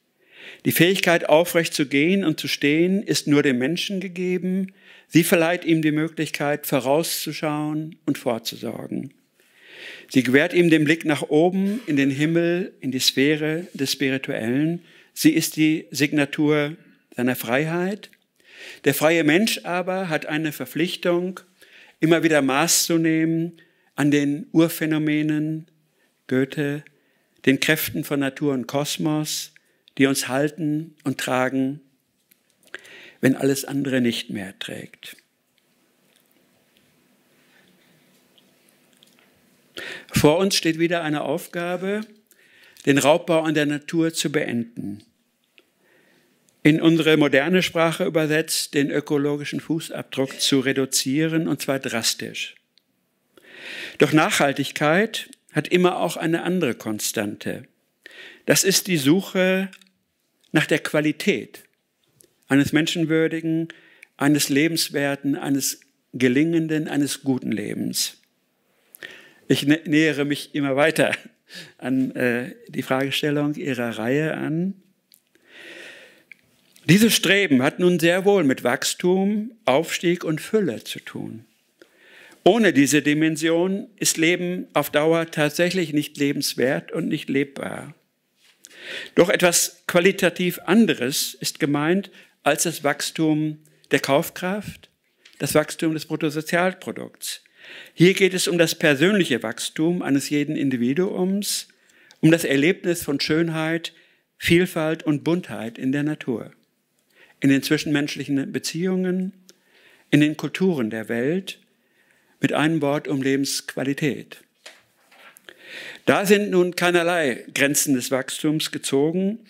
Die Fähigkeit, aufrecht zu gehen und zu stehen, ist nur dem Menschen gegeben. Sie verleiht ihm die Möglichkeit, vorauszuschauen und vorzusorgen. Sie gewährt ihm den Blick nach oben, in den Himmel, in die Sphäre des Spirituellen. Sie ist die Signatur seiner Freiheit. Der freie Mensch aber hat eine Verpflichtung, immer wieder Maß zu nehmen an den Urphänomenen Goethe, den Kräften von Natur und Kosmos, die uns halten und tragen, wenn alles andere nicht mehr trägt. Vor uns steht wieder eine Aufgabe, den Raubbau an der Natur zu beenden in unsere moderne Sprache übersetzt, den ökologischen Fußabdruck zu reduzieren, und zwar drastisch. Doch Nachhaltigkeit hat immer auch eine andere Konstante. Das ist die Suche nach der Qualität eines menschenwürdigen, eines lebenswerten, eines gelingenden, eines guten Lebens. Ich nähere mich immer weiter an äh, die Fragestellung Ihrer Reihe an. Dieses Streben hat nun sehr wohl mit Wachstum, Aufstieg und Fülle zu tun. Ohne diese Dimension ist Leben auf Dauer tatsächlich nicht lebenswert und nicht lebbar. Doch etwas qualitativ anderes ist gemeint als das Wachstum der Kaufkraft, das Wachstum des Bruttosozialprodukts. Hier geht es um das persönliche Wachstum eines jeden Individuums, um das Erlebnis von Schönheit, Vielfalt und Buntheit in der Natur in den zwischenmenschlichen Beziehungen, in den Kulturen der Welt, mit einem Wort um Lebensqualität. Da sind nun keinerlei Grenzen des Wachstums gezogen.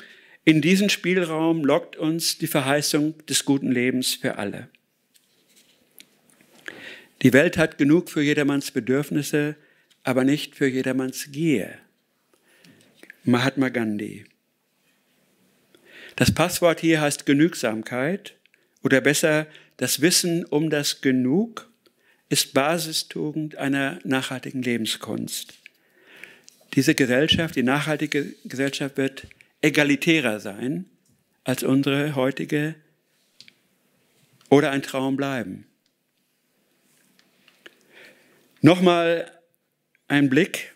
In diesen Spielraum lockt uns die Verheißung des guten Lebens für alle. Die Welt hat genug für jedermanns Bedürfnisse, aber nicht für jedermanns Gier. Mahatma Gandhi. Das Passwort hier heißt Genügsamkeit oder besser, das Wissen um das Genug ist Basistugend einer nachhaltigen Lebenskunst. Diese Gesellschaft, die nachhaltige Gesellschaft wird egalitärer sein als unsere heutige oder ein Traum bleiben. Nochmal ein Blick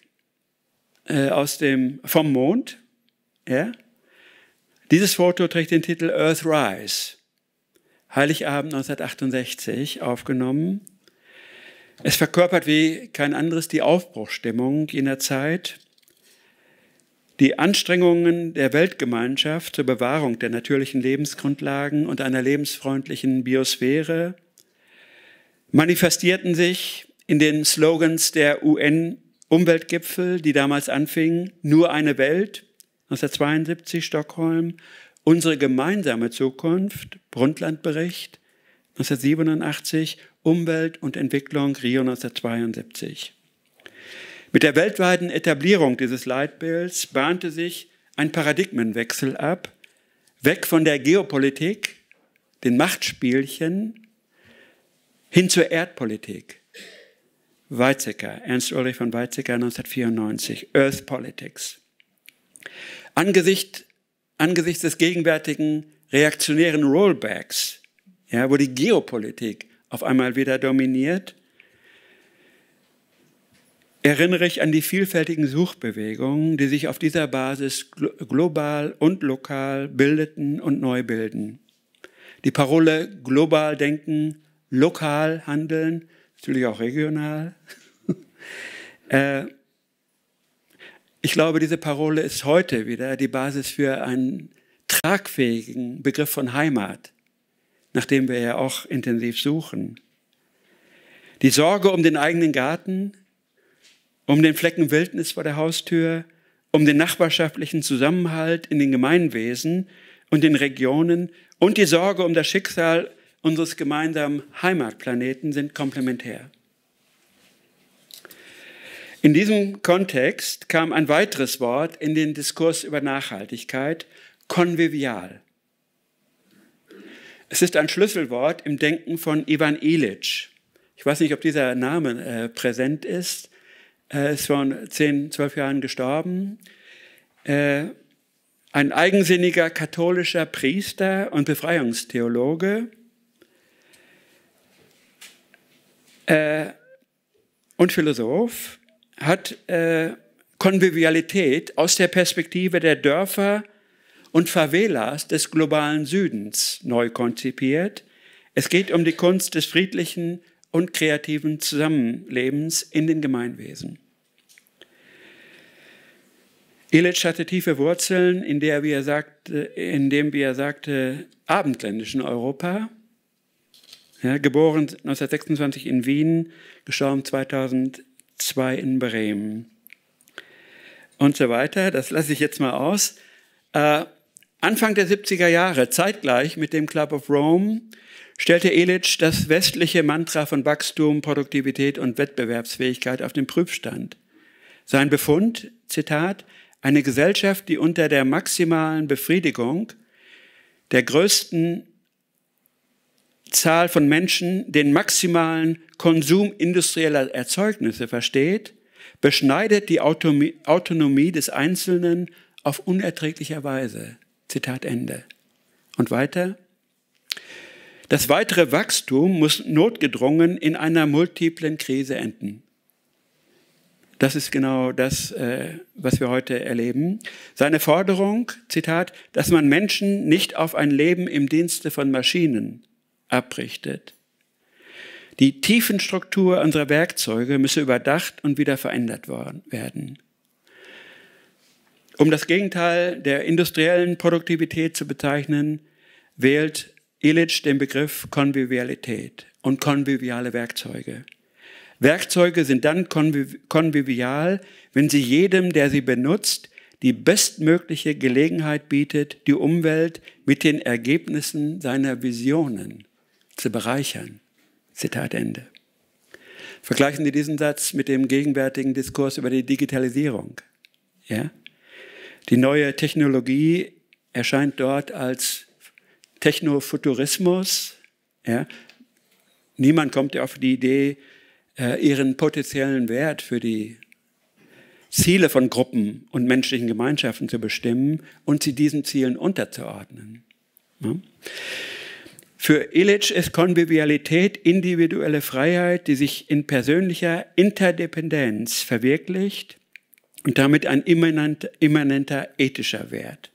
äh, aus dem, vom Mond. Ja? Dieses Foto trägt den Titel Earth Rise. Heiligabend 1968 aufgenommen. Es verkörpert wie kein anderes die Aufbruchsstimmung jener Zeit, die Anstrengungen der Weltgemeinschaft zur Bewahrung der natürlichen Lebensgrundlagen und einer lebensfreundlichen Biosphäre manifestierten sich in den Slogans der UN-Umweltgipfel, die damals anfingen, nur eine Welt, 1972 Stockholm, unsere gemeinsame Zukunft, Brundtlandbericht 1987, Umwelt und Entwicklung, Rio 1972. Mit der weltweiten Etablierung dieses Leitbilds bahnte sich ein Paradigmenwechsel ab, weg von der Geopolitik, den Machtspielchen, hin zur Erdpolitik. Weizsäcker, Ernst Ulrich von Weizsäcker 1994, Earth Politics. Angesicht, angesichts des gegenwärtigen reaktionären Rollbacks, ja, wo die Geopolitik auf einmal wieder dominiert, erinnere ich an die vielfältigen Suchbewegungen, die sich auf dieser Basis global und lokal bildeten und neu bilden. Die Parole global denken, lokal handeln, natürlich auch regional, äh, ich glaube, diese Parole ist heute wieder die Basis für einen tragfähigen Begriff von Heimat, nach dem wir ja auch intensiv suchen. Die Sorge um den eigenen Garten, um den Flecken Wildnis vor der Haustür, um den nachbarschaftlichen Zusammenhalt in den Gemeinwesen und den Regionen und die Sorge um das Schicksal unseres gemeinsamen Heimatplaneten sind komplementär. In diesem Kontext kam ein weiteres Wort in den Diskurs über Nachhaltigkeit, konvivial. Es ist ein Schlüsselwort im Denken von Ivan Illich. Ich weiß nicht, ob dieser Name äh, präsent ist. Er ist vor zehn, zwölf Jahren gestorben. Äh, ein eigensinniger katholischer Priester und Befreiungstheologe. Äh, und Philosoph hat äh, Konvivialität aus der Perspektive der Dörfer und Favelas des globalen Südens neu konzipiert. Es geht um die Kunst des friedlichen und kreativen Zusammenlebens in den Gemeinwesen. Illich hatte tiefe Wurzeln, in der wie er sagte, indem wie er sagte, abendländischen Europa. Ja, geboren 1926 in Wien, gestorben 2000 zwei in Bremen und so weiter. Das lasse ich jetzt mal aus. Äh, Anfang der 70er Jahre, zeitgleich mit dem Club of Rome, stellte Elitsch das westliche Mantra von Wachstum, Produktivität und Wettbewerbsfähigkeit auf den Prüfstand. Sein Befund, Zitat, eine Gesellschaft, die unter der maximalen Befriedigung der größten Zahl von Menschen den maximalen Konsum industrieller Erzeugnisse versteht, beschneidet die Autonomie des Einzelnen auf unerträglicher Weise. Zitat Ende. Und weiter. Das weitere Wachstum muss notgedrungen in einer multiplen Krise enden. Das ist genau das, äh, was wir heute erleben. Seine Forderung, Zitat, dass man Menschen nicht auf ein Leben im Dienste von Maschinen, abrichtet. Die Tiefenstruktur unserer Werkzeuge müsse überdacht und wieder verändert werden. Um das Gegenteil der industriellen Produktivität zu bezeichnen, wählt Illich den Begriff Konvivialität und konviviale Werkzeuge. Werkzeuge sind dann konvivial, wenn sie jedem, der sie benutzt, die bestmögliche Gelegenheit bietet, die Umwelt mit den Ergebnissen seiner Visionen zu bereichern. Zitat Ende. Vergleichen Sie diesen Satz mit dem gegenwärtigen Diskurs über die Digitalisierung. Ja? Die neue Technologie erscheint dort als Technofuturismus. Ja? Niemand kommt auf die Idee, äh, ihren potenziellen Wert für die Ziele von Gruppen und menschlichen Gemeinschaften zu bestimmen und sie diesen Zielen unterzuordnen. Ja? Für Illich ist Konvivialität individuelle Freiheit, die sich in persönlicher Interdependenz verwirklicht und damit ein immanenter, ethischer Wert.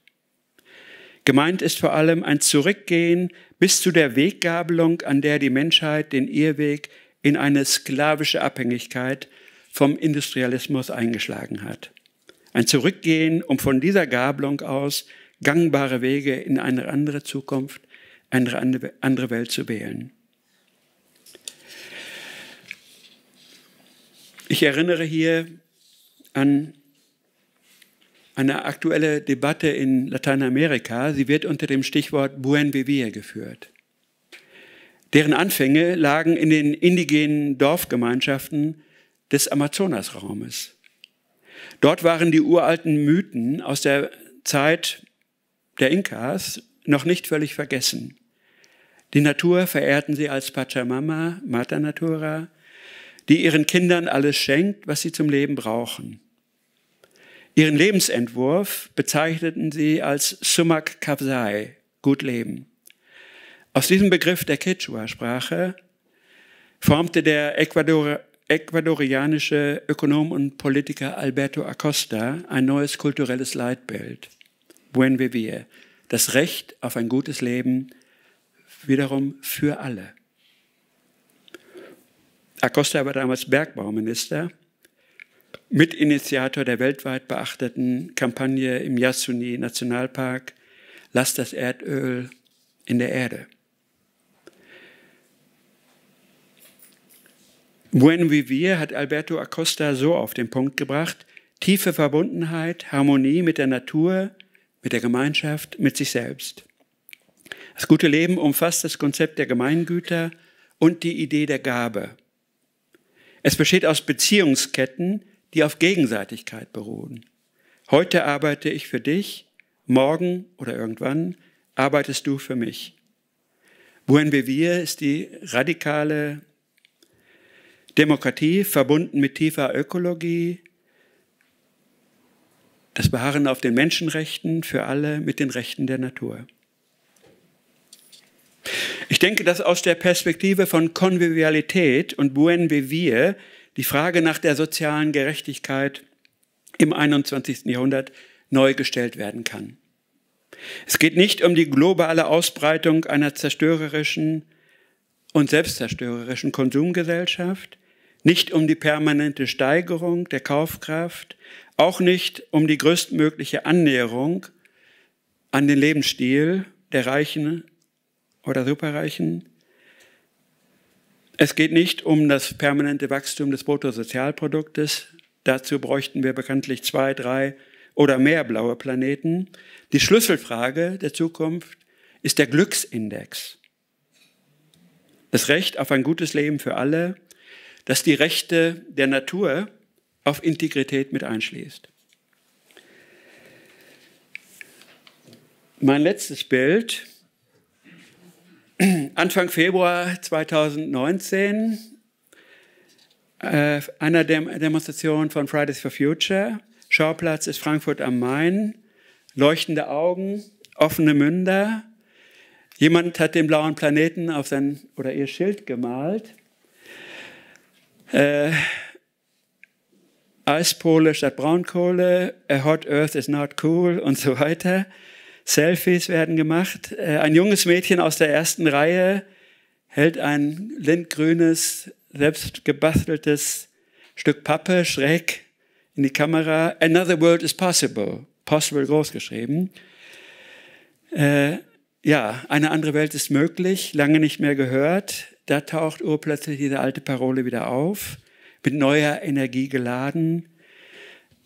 Gemeint ist vor allem ein Zurückgehen bis zu der Weggabelung, an der die Menschheit den Irrweg in eine sklavische Abhängigkeit vom Industrialismus eingeschlagen hat. Ein Zurückgehen, um von dieser Gabelung aus gangbare Wege in eine andere Zukunft eine andere Welt zu wählen. Ich erinnere hier an eine aktuelle Debatte in Lateinamerika. Sie wird unter dem Stichwort Buen Vivir geführt. Deren Anfänge lagen in den indigenen Dorfgemeinschaften des Amazonasraumes. Dort waren die uralten Mythen aus der Zeit der Inkas noch nicht völlig vergessen. Die Natur verehrten sie als Pachamama, Mata Natura, die ihren Kindern alles schenkt, was sie zum Leben brauchen. Ihren Lebensentwurf bezeichneten sie als Sumak Kavsai, gut Leben. Aus diesem Begriff der Quechua-Sprache formte der Ecuador, ecuadorianische Ökonom und Politiker Alberto Acosta ein neues kulturelles Leitbild. Buen vivir, das Recht auf ein gutes Leben wiederum für alle. Acosta war damals Bergbauminister, Mitinitiator der weltweit beachteten Kampagne im Yasuni Nationalpark Lass das Erdöl in der Erde. Buen Vivir hat Alberto Acosta so auf den Punkt gebracht, tiefe Verbundenheit, Harmonie mit der Natur, mit der Gemeinschaft, mit sich selbst. Das gute Leben umfasst das Konzept der Gemeingüter und die Idee der Gabe. Es besteht aus Beziehungsketten, die auf Gegenseitigkeit beruhen. Heute arbeite ich für dich, morgen oder irgendwann arbeitest du für mich. Buen Vivir ist die radikale Demokratie verbunden mit tiefer Ökologie, das Beharren auf den Menschenrechten für alle mit den Rechten der Natur. Ich denke, dass aus der Perspektive von Konvivialität und Buen Vivir die Frage nach der sozialen Gerechtigkeit im 21. Jahrhundert neu gestellt werden kann. Es geht nicht um die globale Ausbreitung einer zerstörerischen und selbstzerstörerischen Konsumgesellschaft, nicht um die permanente Steigerung der Kaufkraft, auch nicht um die größtmögliche Annäherung an den Lebensstil der Reichen oder Superreichen. Es geht nicht um das permanente Wachstum des Bruttosozialproduktes. Dazu bräuchten wir bekanntlich zwei, drei oder mehr blaue Planeten. Die Schlüsselfrage der Zukunft ist der Glücksindex. Das Recht auf ein gutes Leben für alle, das die Rechte der Natur auf Integrität mit einschließt. Mein letztes Bild Anfang Februar 2019 äh, einer Dem Demonstration von Fridays for Future. Schauplatz ist Frankfurt am Main. Leuchtende Augen, offene Münder. Jemand hat den blauen Planeten auf sein oder ihr Schild gemalt. Äh, Eispole statt Braunkohle, a Hot Earth is not cool und so weiter. Selfies werden gemacht. Äh, ein junges Mädchen aus der ersten Reihe hält ein lindgrünes, selbstgebasteltes Stück Pappe schräg in die Kamera. Another world is possible. Possible groß geschrieben. Äh, ja, eine andere Welt ist möglich, lange nicht mehr gehört. Da taucht urplötzlich diese alte Parole wieder auf, mit neuer Energie geladen.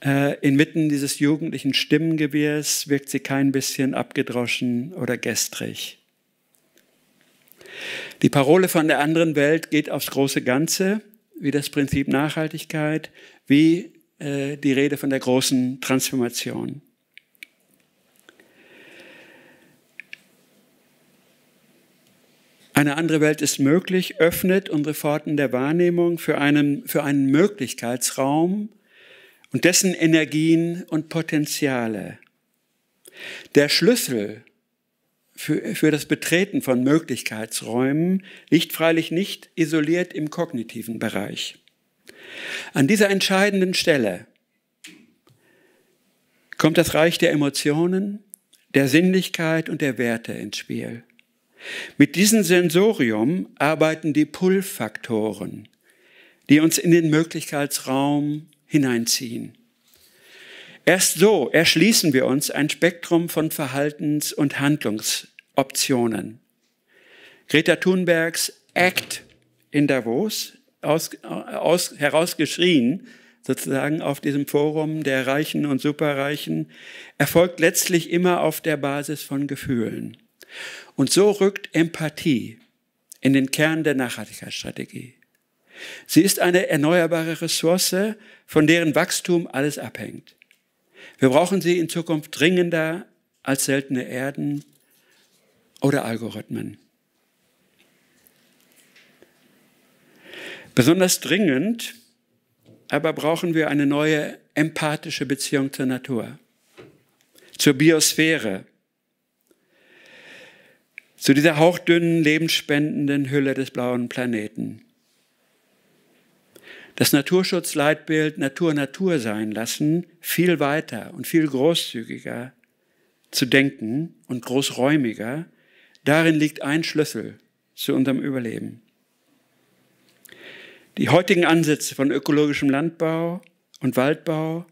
Äh, inmitten dieses jugendlichen Stimmengewehrs wirkt sie kein bisschen abgedroschen oder gestrig. Die Parole von der anderen Welt geht aufs große Ganze, wie das Prinzip Nachhaltigkeit, wie äh, die Rede von der großen Transformation. Eine andere Welt ist möglich, öffnet unsere Pforten der Wahrnehmung für einen, für einen Möglichkeitsraum, und dessen Energien und Potenziale. Der Schlüssel für, für das Betreten von Möglichkeitsräumen liegt freilich nicht isoliert im kognitiven Bereich. An dieser entscheidenden Stelle kommt das Reich der Emotionen, der Sinnlichkeit und der Werte ins Spiel. Mit diesem Sensorium arbeiten die Pull-Faktoren, die uns in den Möglichkeitsraum hineinziehen. Erst so erschließen wir uns ein Spektrum von Verhaltens- und Handlungsoptionen. Greta Thunbergs Act in Davos, aus, aus, herausgeschrien, sozusagen auf diesem Forum der Reichen und Superreichen, erfolgt letztlich immer auf der Basis von Gefühlen. Und so rückt Empathie in den Kern der Nachhaltigkeitsstrategie. Sie ist eine erneuerbare Ressource, von deren Wachstum alles abhängt. Wir brauchen sie in Zukunft dringender als seltene Erden oder Algorithmen. Besonders dringend aber brauchen wir eine neue empathische Beziehung zur Natur, zur Biosphäre, zu dieser hauchdünnen, lebensspendenden Hülle des blauen Planeten das Naturschutzleitbild Natur Natur sein lassen, viel weiter und viel großzügiger zu denken und großräumiger, darin liegt ein Schlüssel zu unserem Überleben. Die heutigen Ansätze von ökologischem Landbau und Waldbau,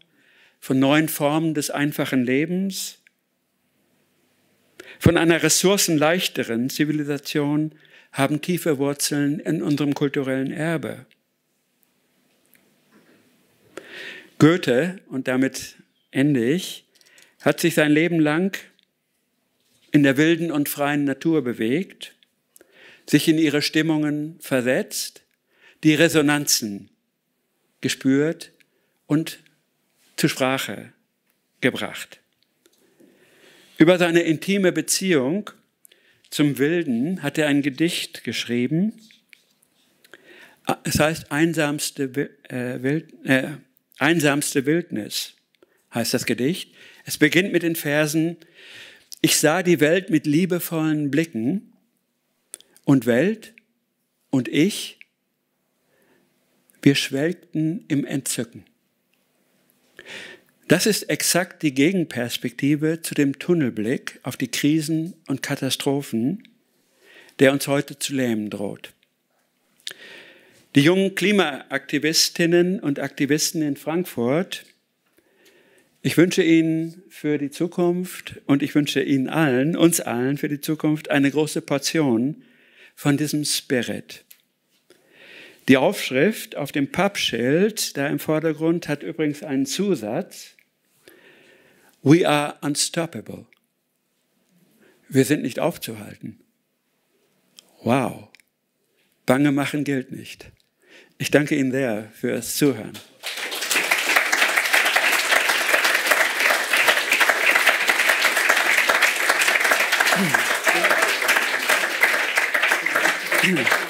von neuen Formen des einfachen Lebens, von einer ressourcenleichteren Zivilisation haben tiefe Wurzeln in unserem kulturellen Erbe. Goethe, und damit ende ich, hat sich sein Leben lang in der wilden und freien Natur bewegt, sich in ihre Stimmungen versetzt, die Resonanzen gespürt und zur Sprache gebracht. Über seine intime Beziehung zum Wilden hat er ein Gedicht geschrieben. Es heißt Einsamste äh, Wild, äh, einsamste Wildnis, heißt das Gedicht. Es beginnt mit den Versen, ich sah die Welt mit liebevollen Blicken und Welt und ich, wir schwelgten im Entzücken. Das ist exakt die Gegenperspektive zu dem Tunnelblick auf die Krisen und Katastrophen, der uns heute zu lähmen droht. Die jungen Klimaaktivistinnen und Aktivisten in Frankfurt, ich wünsche Ihnen für die Zukunft und ich wünsche Ihnen allen, uns allen für die Zukunft eine große Portion von diesem Spirit. Die Aufschrift auf dem Pappschild da im Vordergrund hat übrigens einen Zusatz. We are unstoppable. Wir sind nicht aufzuhalten. Wow. Bange machen gilt nicht. Ich danke Ihnen sehr fürs Zuhören. Applaus